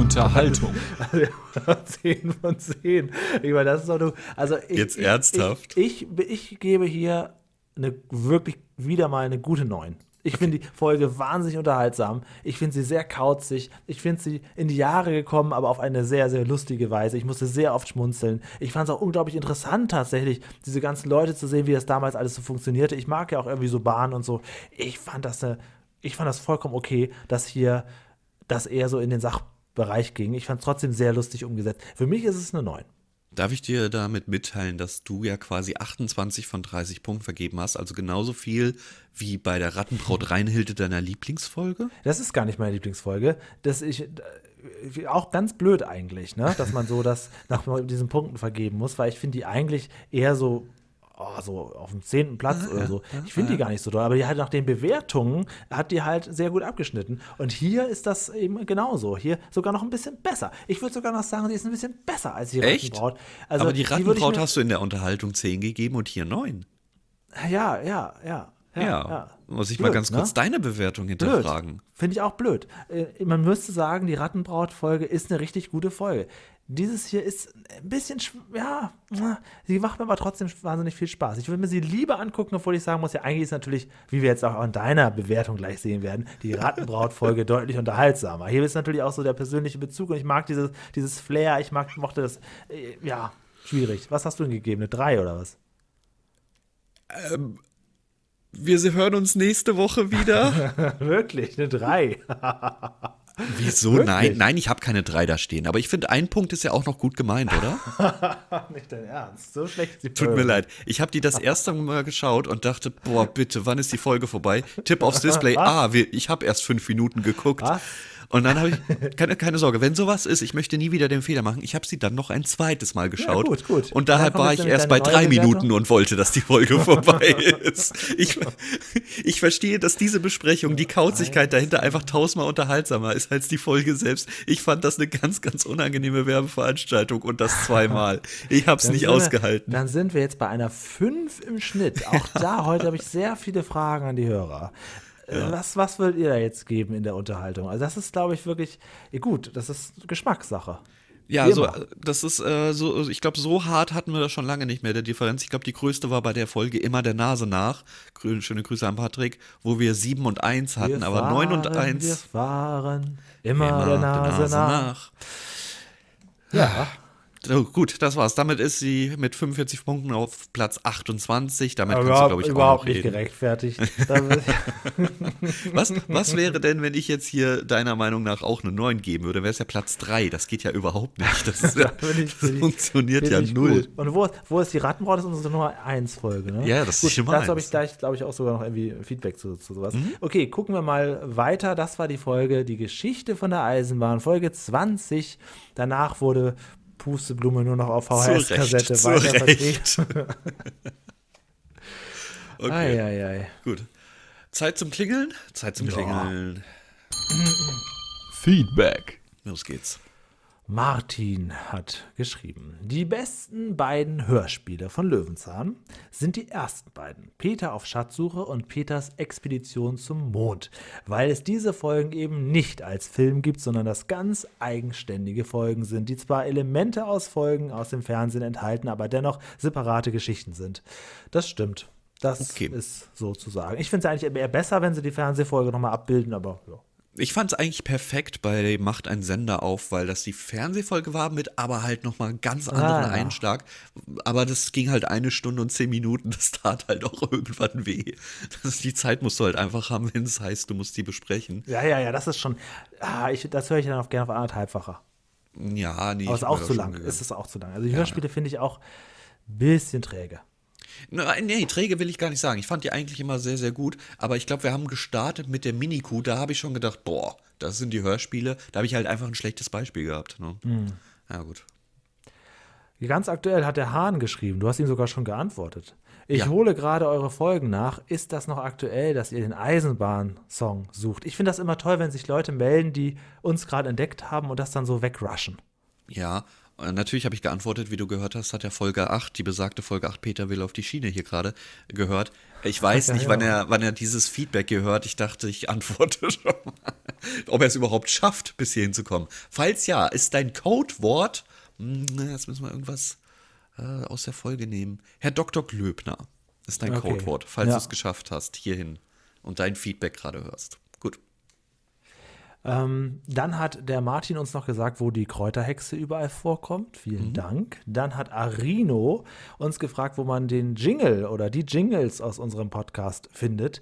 Unterhaltung. Also, 10 von 10. Ich meine, das ist doch nur, also ich, Jetzt ernsthaft? Ich, ich, ich, ich gebe hier eine, wirklich wieder mal eine gute 9. Ich finde die Folge wahnsinnig unterhaltsam. Ich finde sie sehr kauzig. Ich finde sie in die Jahre gekommen, aber auf eine sehr, sehr lustige Weise. Ich musste sehr oft schmunzeln. Ich fand es auch unglaublich interessant, tatsächlich, diese ganzen Leute zu sehen, wie das damals alles so funktionierte. Ich mag ja auch irgendwie so Bahnen und so. Ich fand das, eine, ich fand das vollkommen okay, dass hier das eher so in den Sachbereich ging. Ich fand es trotzdem sehr lustig umgesetzt. Für mich ist es eine 9. Darf ich dir damit mitteilen, dass du ja quasi 28 von 30 Punkten vergeben hast, also genauso viel wie bei der Rattenbraut Reinhilde deiner Lieblingsfolge? Das ist gar nicht meine Lieblingsfolge. Das ich äh, auch ganz blöd eigentlich, ne? dass man so das nach diesen Punkten vergeben muss, weil ich finde die eigentlich eher so oh, so auf dem zehnten Platz oder so. Ich finde die gar nicht so doll, aber die hat nach den Bewertungen hat die halt sehr gut abgeschnitten. Und hier ist das eben genauso. Hier sogar noch ein bisschen besser. Ich würde sogar noch sagen, sie ist ein bisschen besser als die Echt? Rattenbraut. Also, aber die Rattenbraut die hast du in der Unterhaltung 10 gegeben und hier 9. Ja, ja, ja. ja. ja. ja muss ich blöd, mal ganz ne? kurz deine Bewertung hinterfragen. Finde ich auch blöd. Äh, man müsste sagen, die Rattenbraut-Folge ist eine richtig gute Folge. Dieses hier ist ein bisschen, ja, sie macht mir aber trotzdem wahnsinnig viel Spaß. Ich würde mir sie lieber angucken, obwohl ich sagen muss, ja, eigentlich ist natürlich, wie wir jetzt auch an deiner Bewertung gleich sehen werden, die Rattenbraut-Folge deutlich unterhaltsamer. Hier ist natürlich auch so der persönliche Bezug und ich mag dieses, dieses Flair, ich mag, mochte das, äh, ja, schwierig. Was hast du denn gegeben? Eine 3 oder was? Ähm, wir hören uns nächste Woche wieder. Wirklich, eine 3. Wieso? Wirklich? Nein, nein, ich habe keine 3 da stehen. Aber ich finde, ein Punkt ist ja auch noch gut gemeint, oder? Nicht dein Ernst. So schlecht Tut mir leid. Ich habe die das erste Mal geschaut und dachte, boah, bitte, wann ist die Folge vorbei? Tipp aufs Display. Was? Ah, ich habe erst fünf Minuten geguckt. Was? Und dann habe ich, keine, keine, Sorge, wenn sowas ist, ich möchte nie wieder den Fehler machen, ich habe sie dann noch ein zweites Mal geschaut. Ja, gut, gut. Und daher war ich erst bei drei Minuten und wollte, dass die Folge vorbei ist. Ich, ich verstehe, dass diese Besprechung, die Kauzigkeit dahinter einfach tausendmal unterhaltsamer ist als die Folge selbst. Ich fand das eine ganz, ganz unangenehme Werbeveranstaltung und das zweimal. Ich habe es nicht ausgehalten. Wir, dann sind wir jetzt bei einer 5 im Schnitt. Auch da heute habe ich sehr viele Fragen an die Hörer. Ja. Was, was würdet ihr da jetzt geben in der Unterhaltung? Also, das ist, glaube ich, wirklich gut. Das ist Geschmackssache. Ja, Wie so, das ist äh, so, ich glaube, so hart hatten wir das schon lange nicht mehr, der Differenz. Ich glaube, die größte war bei der Folge immer der Nase nach. Schöne Grüße an Patrick, wo wir 7 und 1 hatten, wir aber fahren, 9 und 1. Wir waren immer, immer der, Nase der Nase, nach. nach. Ja. ja. So, oh, gut, das war's. Damit ist sie mit 45 Punkten auf Platz 28. Damit Aber kannst du, glaube ich, überhaupt auch nicht reden. gerechtfertigt. was, was wäre denn, wenn ich jetzt hier deiner Meinung nach auch eine 9 geben würde? Wäre es ja Platz 3. Das geht ja überhaupt nicht. Das, ja, ich, das funktioniert ja null. Gut. Und wo, wo ist die Rattenbraut? Das ist unsere Nummer 1 Folge. Ne? Ja, das gut, ist schon mal. Dazu habe ich gleich, glaube ich, auch sogar noch irgendwie Feedback zu, zu sowas. Mhm. Okay, gucken wir mal weiter. Das war die Folge, die Geschichte von der Eisenbahn, Folge 20. Danach wurde Pusteblume nur noch auf VHS-Kassette weiterverdreht. okay. Ei, ei, ei. Gut. Zeit zum Klingeln? Zeit zum ja. Klingeln. Feedback. Los geht's. Martin hat geschrieben, die besten beiden Hörspiele von Löwenzahn sind die ersten beiden, Peter auf Schatzsuche und Peters Expedition zum Mond, weil es diese Folgen eben nicht als Film gibt, sondern das ganz eigenständige Folgen sind, die zwar Elemente aus Folgen aus dem Fernsehen enthalten, aber dennoch separate Geschichten sind. Das stimmt. Das okay. ist sozusagen. Ich finde es eigentlich eher besser, wenn sie die Fernsehfolge nochmal abbilden, aber ja. Ich fand es eigentlich perfekt bei Macht ein Sender auf, weil das die Fernsehfolge war mit aber halt nochmal ganz ah. anderen ah. Einschlag. Aber das ging halt eine Stunde und zehn Minuten, das tat halt auch irgendwann weh. Das, die Zeit musst du halt einfach haben, wenn es heißt, du musst die besprechen. Ja, ja, ja, das ist schon, ah, ich, das höre ich dann auch gerne auf anderthalbfacher. Ja, nee. Aber es ist auch zu lang, ist es auch zu lang. Also die ja. Hörspiele finde ich auch ein bisschen träge. Nee, träge will ich gar nicht sagen. Ich fand die eigentlich immer sehr, sehr gut. Aber ich glaube, wir haben gestartet mit der Miniku. Da habe ich schon gedacht, boah, das sind die Hörspiele. Da habe ich halt einfach ein schlechtes Beispiel gehabt. Ne? Mhm. Ja, gut. Ganz aktuell hat der Hahn geschrieben. Du hast ihm sogar schon geantwortet. Ich ja. hole gerade eure Folgen nach. Ist das noch aktuell, dass ihr den Eisenbahn-Song sucht? Ich finde das immer toll, wenn sich Leute melden, die uns gerade entdeckt haben und das dann so wegrushen. Ja, äh, natürlich habe ich geantwortet, wie du gehört hast, hat ja Folge 8, die besagte Folge 8, Peter will auf die Schiene hier gerade gehört. Ich weiß ja, nicht, ja. Wann, er, wann er dieses Feedback gehört. Ich dachte, ich antworte schon mal, ob er es überhaupt schafft, bis hierhin zu kommen. Falls ja, ist dein Codewort, hm, jetzt müssen wir irgendwas äh, aus der Folge nehmen. Herr Dr. Glöbner ist dein okay. Codewort, falls ja. du es geschafft hast, hierhin und dein Feedback gerade hörst. Ähm, dann hat der Martin uns noch gesagt, wo die Kräuterhexe überall vorkommt. Vielen mhm. Dank. Dann hat Arino uns gefragt, wo man den Jingle oder die Jingles aus unserem Podcast findet.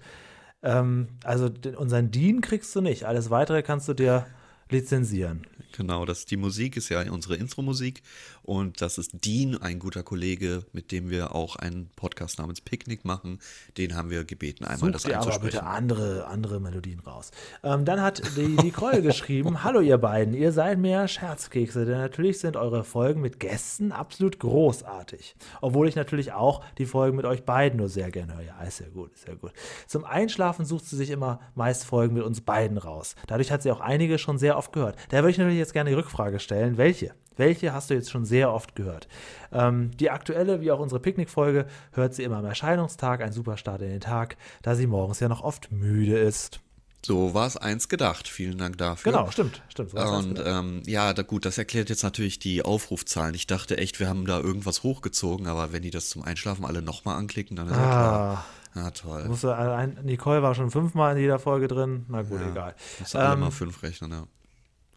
Ähm, also den, unseren Dean kriegst du nicht. Alles weitere kannst du dir lizenzieren. Genau, das, die Musik ist ja unsere Intro-Musik und das ist Dean, ein guter Kollege, mit dem wir auch einen Podcast namens Picknick machen. Den haben wir gebeten, einmal Such das dir einzusprechen. aber bitte andere, andere Melodien raus. Ähm, dann hat die, die Kroll geschrieben, Hallo ihr beiden, ihr seid mehr Scherzkekse, denn natürlich sind eure Folgen mit Gästen absolut großartig. Obwohl ich natürlich auch die Folgen mit euch beiden nur sehr gerne höre. Ja, ist ja gut, ist ja gut. Zum Einschlafen sucht sie sich immer meist Folgen mit uns beiden raus. Dadurch hat sie auch einige schon sehr oft gehört. Da würde ich natürlich jetzt jetzt gerne die Rückfrage stellen. Welche? Welche hast du jetzt schon sehr oft gehört? Ähm, die aktuelle, wie auch unsere Picknickfolge, hört sie immer am Erscheinungstag, ein super Start in den Tag, da sie morgens ja noch oft müde ist. So war es eins gedacht. Vielen Dank dafür. Genau, stimmt, stimmt. So und ähm, ja, da, gut, das erklärt jetzt natürlich die Aufrufzahlen. Ich dachte echt, wir haben da irgendwas hochgezogen, aber wenn die das zum Einschlafen alle nochmal anklicken, dann ist ah. ja klar. Na toll. Musste, äh, Nicole war schon fünfmal in jeder Folge drin. Na gut, ja, egal. Musst alle ähm, mal fünf rechnen, ja.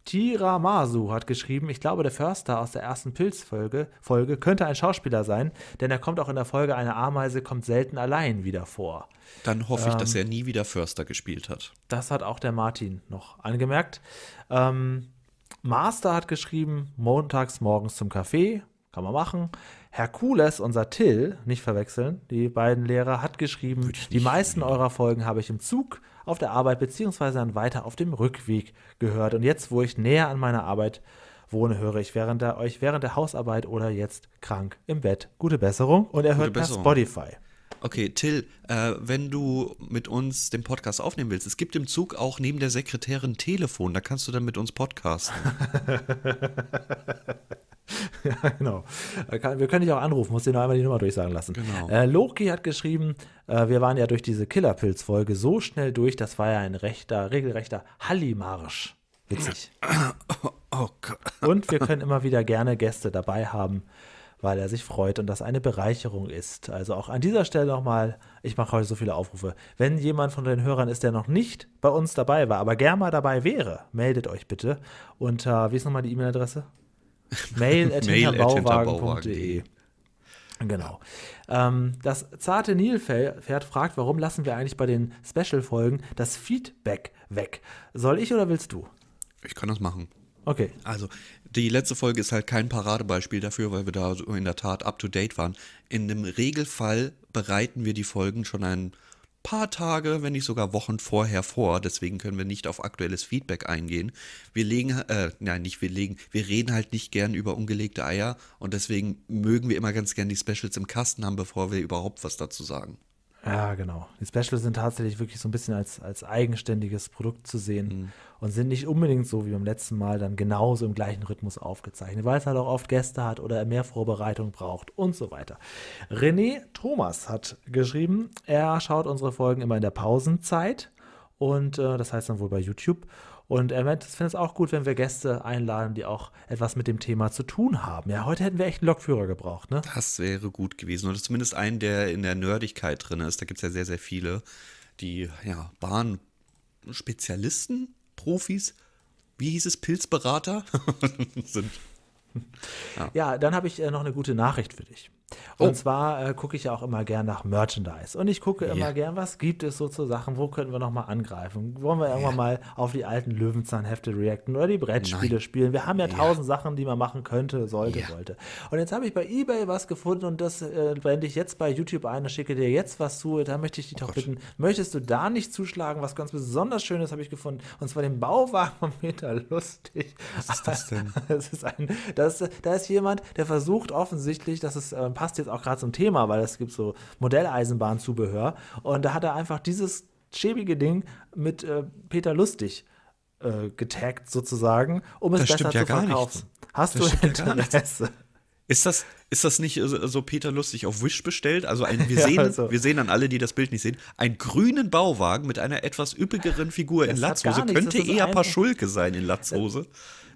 Tiramasu hat geschrieben, ich glaube, der Förster aus der ersten Pilzfolge Folge könnte ein Schauspieler sein, denn er kommt auch in der Folge Eine Ameise kommt selten allein wieder vor. Dann hoffe ähm, ich, dass ähm, er nie wieder Förster gespielt hat. Das hat auch der Martin noch angemerkt. Ähm, Master hat geschrieben, montags morgens zum Kaffee, kann man machen. Herkules, unser Till, nicht verwechseln, die beiden Lehrer, hat geschrieben, die meisten eurer Folgen habe ich im Zug auf der Arbeit beziehungsweise dann weiter auf dem Rückweg gehört. Und jetzt, wo ich näher an meiner Arbeit wohne, höre ich während der, euch während der Hausarbeit oder jetzt krank im Bett. Gute Besserung und er hört per Spotify. Okay, Till, äh, wenn du mit uns den Podcast aufnehmen willst, es gibt im Zug auch neben der Sekretärin Telefon, da kannst du dann mit uns podcasten. ja, genau. Äh, wir können dich auch anrufen, musst dir noch einmal die Nummer durchsagen lassen. Genau. Äh, Loki hat geschrieben, äh, wir waren ja durch diese Killerpilz-Folge so schnell durch, das war ja ein rechter, regelrechter Hallimarsch. Witzig. Oh und wir können immer wieder gerne Gäste dabei haben, weil er sich freut und das eine Bereicherung ist. Also auch an dieser Stelle nochmal, ich mache heute so viele Aufrufe. Wenn jemand von den Hörern ist, der noch nicht bei uns dabei war, aber gerne mal dabei wäre, meldet euch bitte unter, wie ist nochmal die E-Mail-Adresse? Mail at hinterbauwagen.de. Genau. Ähm, das zarte Nilpferd fragt, warum lassen wir eigentlich bei den Special-Folgen das Feedback weg? Soll ich oder willst du? Ich kann das machen. Okay. Also, die letzte Folge ist halt kein Paradebeispiel dafür, weil wir da in der Tat up to date waren. In dem Regelfall bereiten wir die Folgen schon ein paar Tage, wenn nicht sogar Wochen vorher vor. Deswegen können wir nicht auf aktuelles Feedback eingehen. Wir legen, äh, nein, nicht wir legen, wir reden halt nicht gern über ungelegte Eier und deswegen mögen wir immer ganz gern die Specials im Kasten haben, bevor wir überhaupt was dazu sagen. Ja, genau. Die Specials sind tatsächlich wirklich so ein bisschen als, als eigenständiges Produkt zu sehen mhm. und sind nicht unbedingt so wie beim letzten Mal dann genauso im gleichen Rhythmus aufgezeichnet, weil es halt auch oft Gäste hat oder mehr Vorbereitung braucht und so weiter. René Thomas hat geschrieben, er schaut unsere Folgen immer in der Pausenzeit und äh, das heißt dann wohl bei YouTube und er meint, ich finde es auch gut, wenn wir Gäste einladen, die auch etwas mit dem Thema zu tun haben. Ja, heute hätten wir echt einen Lokführer gebraucht, ne? Das wäre gut gewesen. Oder zumindest einen, der in der Nerdigkeit drin ist. Da gibt es ja sehr, sehr viele, die, ja, Bahnspezialisten, Profis, wie hieß es, Pilzberater sind. Ja. ja, dann habe ich äh, noch eine gute Nachricht für dich. Oh. Und oh. zwar äh, gucke ich ja auch immer gern nach Merchandise. Und ich gucke yeah. immer gern, was gibt es so zu Sachen, wo können wir nochmal angreifen? Wollen wir yeah. irgendwann mal auf die alten Löwenzahnhefte reacten oder die Brettspiele Nein. spielen? Wir haben ja yeah. tausend Sachen, die man machen könnte, sollte, sollte. Und jetzt habe ich bei Ebay was gefunden und das äh, blende ich jetzt bei YouTube ein und schicke dir jetzt was zu. Da möchte ich dich oh doch Gott. bitten, möchtest du da nicht zuschlagen? Was ganz besonders Schönes habe ich gefunden. Und zwar den Bauwagen vom Peter Lustig. Was ist das denn? das ist ein, das, da ist jemand, der versucht offensichtlich, dass es äh, ein paar passt jetzt auch gerade zum Thema, weil es gibt so Modelleisenbahnzubehör. Und da hat er einfach dieses schäbige Ding mit äh, Peter Lustig äh, getaggt sozusagen, um es das besser ja zu verkaufen. Hast das du Interesse? Ja ist das, ist das nicht äh, so Peter Lustig auf Wish bestellt? Also ein, wir, sehen, ja, also. wir sehen dann alle, die das Bild nicht sehen, einen grünen Bauwagen mit einer etwas üppigeren Figur das in Latzhose. Könnte eher ein... Paschulke sein in Latzhose. Äh,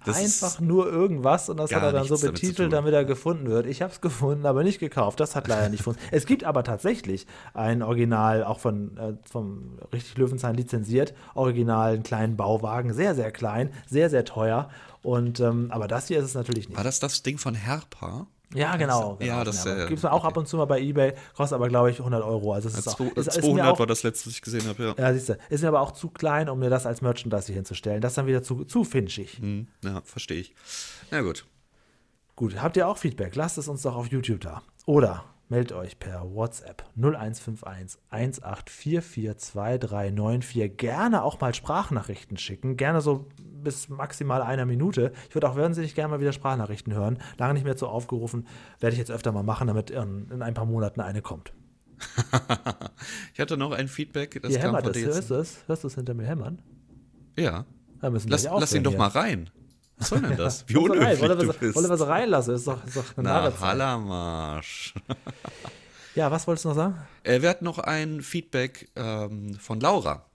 das Einfach nur irgendwas und das hat er dann so betitelt, damit, er gefunden wird. Ich habe es gefunden, aber nicht gekauft. Das hat leider nicht funktioniert. Es gibt aber tatsächlich ein Original, auch von äh, vom richtig Löwenzahn lizenziert, Original, einen kleinen Bauwagen, sehr sehr klein, sehr sehr teuer. Und ähm, aber das hier ist es natürlich nicht. War das das Ding von Herpa? Ja, genau. genau ja, das genau. Ja, äh, Gibt es auch okay. ab und zu mal bei Ebay, kostet aber, glaube ich, 100 Euro. Also es ist auch, ist, 200 auch, war das letzte, was ich gesehen habe, ja. Ja, siehst du. Ist aber auch zu klein, um mir das als Merchandise hier hinzustellen. Das ist dann wieder zu, zu finchig. Hm, ja, verstehe ich. Na gut. Gut, habt ihr auch Feedback? Lasst es uns doch auf YouTube da. Oder meldet euch per WhatsApp 0151 1844239 Gerne auch mal Sprachnachrichten schicken. Gerne so bis maximal einer Minute. Ich würde auch wahnsinnig gerne mal wieder Sprachnachrichten hören. Lange nicht mehr so aufgerufen. Werde ich jetzt öfter mal machen, damit in ein paar Monaten eine kommt. ich hatte noch ein Feedback. Das Hier kam hämmert es. Hörst du es? Hörst du es hinter mir hämmern? Ja. Lass, lass ihn doch hier. mal rein. Was soll denn das? Wie unhöflich Wollen wir, du Wollen wir was reinlassen? ist doch, ist doch eine Na, Hallamarsch. ja, was wolltest du noch sagen? Äh, wir hatten noch ein Feedback ähm, von Laura.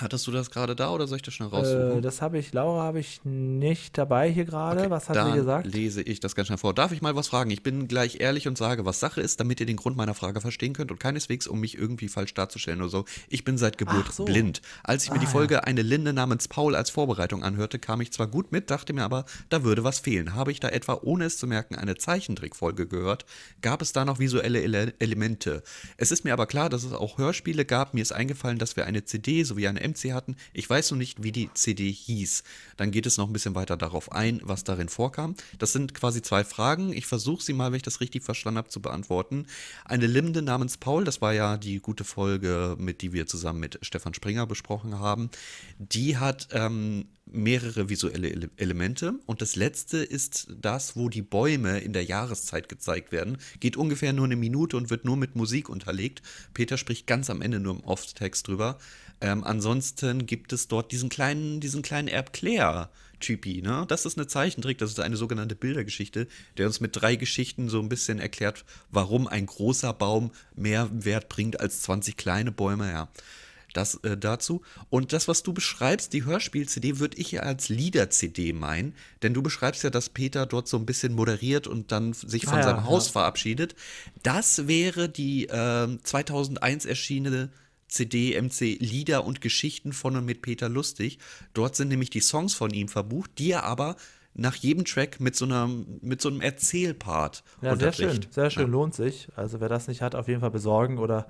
Hattest du das gerade da oder soll ich das schnell äh, raussuchen? Äh, das habe ich, Laura habe ich nicht dabei hier gerade. Okay, was hat sie gesagt? Lese ich das ganz schnell vor. Darf ich mal was fragen? Ich bin gleich ehrlich und sage, was Sache ist, damit ihr den Grund meiner Frage verstehen könnt und keineswegs, um mich irgendwie falsch darzustellen oder so. Ich bin seit Geburt so. blind. Als ich ah, mir die ah, Folge ja. Eine Linde namens Paul als Vorbereitung anhörte, kam ich zwar gut mit, dachte mir aber, da würde was fehlen. Habe ich da etwa, ohne es zu merken, eine Zeichentrickfolge gehört? Gab es da noch visuelle Ele Elemente? Es ist mir aber klar, dass es auch Hörspiele gab. Mir ist eingefallen, dass wir eine CD sowie eine MC hatten. Ich weiß noch nicht, wie die CD hieß. Dann geht es noch ein bisschen weiter darauf ein, was darin vorkam. Das sind quasi zwei Fragen. Ich versuche sie mal, wenn ich das richtig verstanden habe, zu beantworten. Eine Limde namens Paul, das war ja die gute Folge, mit die wir zusammen mit Stefan Springer besprochen haben, die hat ähm, mehrere visuelle Ele Elemente. Und das letzte ist das, wo die Bäume in der Jahreszeit gezeigt werden. Geht ungefähr nur eine Minute und wird nur mit Musik unterlegt. Peter spricht ganz am Ende nur im Off-Text drüber. Ähm, ansonsten gibt es dort diesen kleinen, diesen kleinen Erb Claire. Typi, ne? Das ist eine Zeichentrick, das ist eine sogenannte Bildergeschichte, der uns mit drei Geschichten so ein bisschen erklärt, warum ein großer Baum mehr Wert bringt als 20 kleine Bäume, ja. Das äh, dazu. Und das, was du beschreibst, die Hörspiel-CD, würde ich ja als Lieder-CD meinen, denn du beschreibst ja, dass Peter dort so ein bisschen moderiert und dann sich von ah, ja, seinem Haus ja. verabschiedet. Das wäre die äh, 2001 erschienene CD, MC Lieder und Geschichten von und mit Peter Lustig. Dort sind nämlich die Songs von ihm verbucht, die er aber nach jedem Track mit so, einer, mit so einem Erzählpart ja, Sehr schön, sehr schön, ja. lohnt sich. Also wer das nicht hat, auf jeden Fall besorgen oder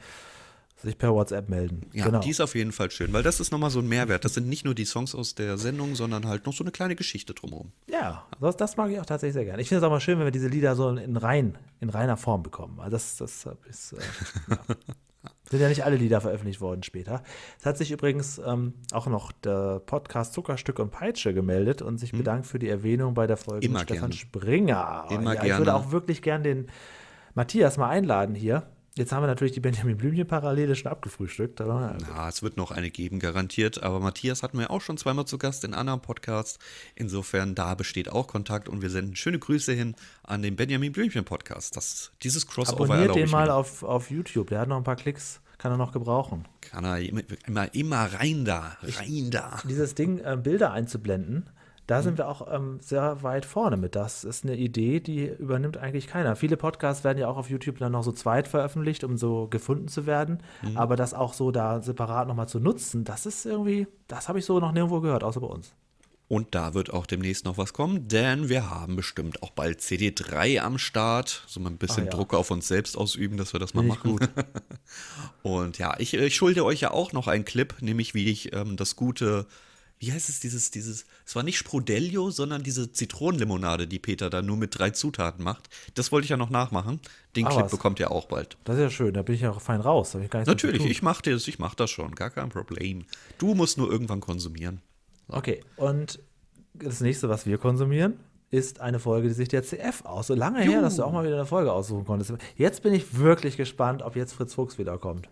sich per WhatsApp melden. Ja, genau. die ist auf jeden Fall schön, weil das ist nochmal so ein Mehrwert. Das sind nicht nur die Songs aus der Sendung, sondern halt noch so eine kleine Geschichte drumherum. Ja, das, das mag ich auch tatsächlich sehr gerne. Ich finde es auch mal schön, wenn wir diese Lieder so in, rein, in reiner Form bekommen. Also das, das ist. Äh, ja. Sind ja nicht alle Lieder veröffentlicht worden später. Es hat sich übrigens ähm, auch noch der Podcast Zuckerstück und Peitsche gemeldet und sich hm. bedankt für die Erwähnung bei der Folge Immer Stefan gerne. Springer. Immer ja, gerne. Ich würde auch wirklich gern den Matthias mal einladen hier. Jetzt haben wir natürlich die Benjamin Blümchen-Parallele schon abgefrühstückt. Aber Na, es wird noch eine geben, garantiert. Aber Matthias hatten wir auch schon zweimal zu Gast in anderen Podcasts. Insofern, da besteht auch Kontakt und wir senden schöne Grüße hin an den Benjamin Blümchen-Podcast. dieses Crossover Abonniert den mal auf, auf YouTube, der hat noch ein paar Klicks kann er noch gebrauchen. Kann er immer, immer, immer rein da, rein ich, da. Dieses Ding, äh, Bilder einzublenden, da mhm. sind wir auch ähm, sehr weit vorne mit. Das ist eine Idee, die übernimmt eigentlich keiner. Viele Podcasts werden ja auch auf YouTube dann noch so zweit veröffentlicht, um so gefunden zu werden. Mhm. Aber das auch so da separat nochmal zu nutzen, das ist irgendwie, das habe ich so noch nirgendwo gehört, außer bei uns. Und da wird auch demnächst noch was kommen, denn wir haben bestimmt auch bald CD3 am Start. So mal ein bisschen ah, ja. Druck auf uns selbst ausüben, dass wir das mal Richtig machen. Und ja, ich, ich, äh, schulde euch ja auch noch einen Clip, nämlich wie ich ähm, das gute wie heißt es, dieses, dieses, es war nicht Sprudelio, sondern diese Zitronenlimonade, die Peter da nur mit drei Zutaten macht. Das wollte ich ja noch nachmachen. Den ah, Clip was? bekommt ihr auch bald. Das ist ja schön, da bin ich ja auch fein raus. Ich Natürlich, ich mache das, ich mach das schon, gar kein Problem. Du musst nur irgendwann konsumieren. So. Okay, und das nächste, was wir konsumieren, ist eine Folge, die sich der CF aus. So lange Juhu. her, dass du auch mal wieder eine Folge aussuchen konntest. Jetzt bin ich wirklich gespannt, ob jetzt Fritz Fuchs wiederkommt.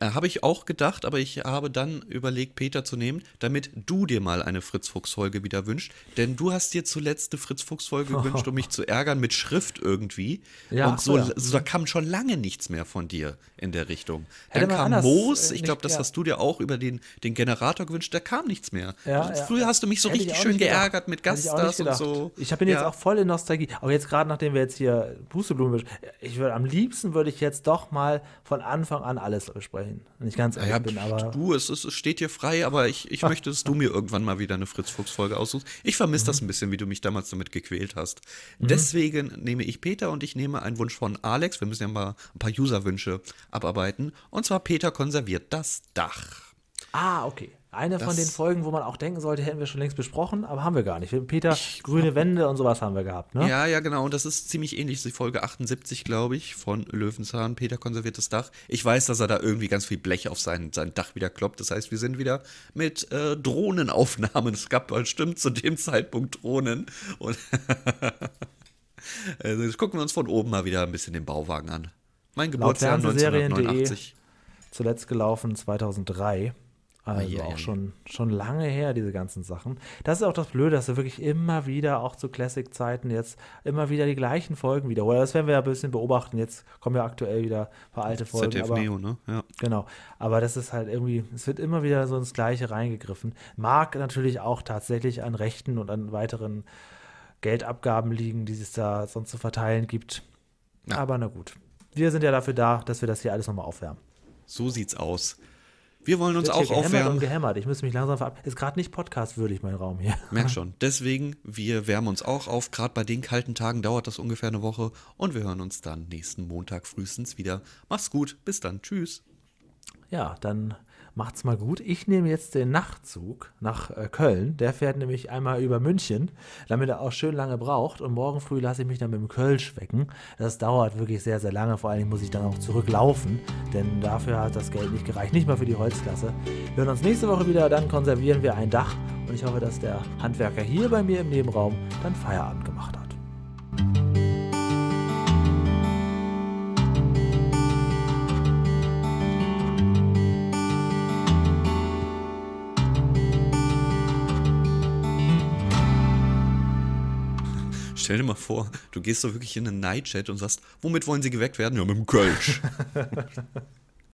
Äh, habe ich auch gedacht, aber ich habe dann überlegt, Peter zu nehmen, damit du dir mal eine Fritz-Fuchs-Folge wieder wünscht. Denn du hast dir zuletzt eine Fritz-Fuchs-Folge gewünscht, um mich zu ärgern mit Schrift irgendwie. Ja, und so, ja. so, kam schon lange nichts mehr von dir in der Richtung. Dann Hätte kam Moos, äh, ich glaube, das ja. hast du dir auch über den, den Generator gewünscht, da kam nichts mehr. Also, früher hast du mich so Hätte richtig schön geärgert mit Gastas und so. Ich bin jetzt auch voll in Nostalgie. Aber jetzt gerade, nachdem wir jetzt hier Pusteblumen, ich würde am liebsten würde ich jetzt doch mal von Anfang an alles besprechen sprechen. Nicht ganz ehrlich ja, bin, aber. Du, es, ist, es steht dir frei, aber ich, ich möchte, dass du mir irgendwann mal wieder eine Fritz-Fuchs-Folge aussuchst. Ich vermisse mhm. das ein bisschen, wie du mich damals damit gequält hast. Mhm. Deswegen nehme ich Peter und ich nehme einen Wunsch von Alex. Wir müssen ja mal ein paar User-Wünsche abarbeiten. Und zwar Peter konserviert das Dach. Ah, okay. Eine das von den Folgen, wo man auch denken sollte, hätten wir schon längst besprochen, aber haben wir gar nicht. Peter, ich, grüne Wände und sowas haben wir gehabt, ne? Ja, ja, genau. Und das ist ziemlich ähnlich. Die Folge 78, glaube ich, von Löwenzahn. Peter konserviert das Dach. Ich weiß, dass er da irgendwie ganz viel Blech auf sein, sein Dach wieder kloppt. Das heißt, wir sind wieder mit äh, Drohnenaufnahmen. Es gab bestimmt zu dem Zeitpunkt Drohnen. Und also jetzt gucken wir uns von oben mal wieder ein bisschen den Bauwagen an. Mein Geburtstag 1989. Zuletzt gelaufen 2003. Ah, also ei, auch ei, schon, schon lange her, diese ganzen Sachen. Das ist auch das Blöde, dass wir wirklich immer wieder, auch zu Classic-Zeiten, jetzt immer wieder die gleichen Folgen wiederholen. Das werden wir ja ein bisschen beobachten. Jetzt kommen ja aktuell wieder ein paar alte Folgen. ZDF aber, Neo, ne? Ja. Genau. Aber das ist halt irgendwie, es wird immer wieder so ins Gleiche reingegriffen. Mag natürlich auch tatsächlich an Rechten und an weiteren Geldabgaben liegen, die es da sonst zu verteilen gibt. Ja. Aber na gut. Wir sind ja dafür da, dass wir das hier alles nochmal aufwärmen. So sieht's aus. Wir wollen uns auch gehämmert aufwärmen. Und gehämmert. Ich müsste mich langsam verabschieden. Ist gerade nicht podcastwürdig, mein Raum hier. Merk schon. Deswegen, wir wärmen uns auch auf. Gerade bei den kalten Tagen dauert das ungefähr eine Woche. Und wir hören uns dann nächsten Montag frühestens wieder. Mach's gut. Bis dann. Tschüss. Ja, dann macht's mal gut. Ich nehme jetzt den Nachtzug nach äh, Köln. Der fährt nämlich einmal über München, damit er auch schön lange braucht. Und morgen früh lasse ich mich dann mit dem Kölsch wecken. Das dauert wirklich sehr, sehr lange. Vor allem muss ich dann auch zurücklaufen, denn dafür hat das Geld nicht gereicht. Nicht mal für die Holzklasse. Wir hören uns nächste Woche wieder. Dann konservieren wir ein Dach. Und ich hoffe, dass der Handwerker hier bei mir im Nebenraum dann Feierabend gemacht hat. stell dir mal vor, du gehst so wirklich in einen Nightchat und sagst, womit wollen sie geweckt werden? Ja, mit dem Kölsch.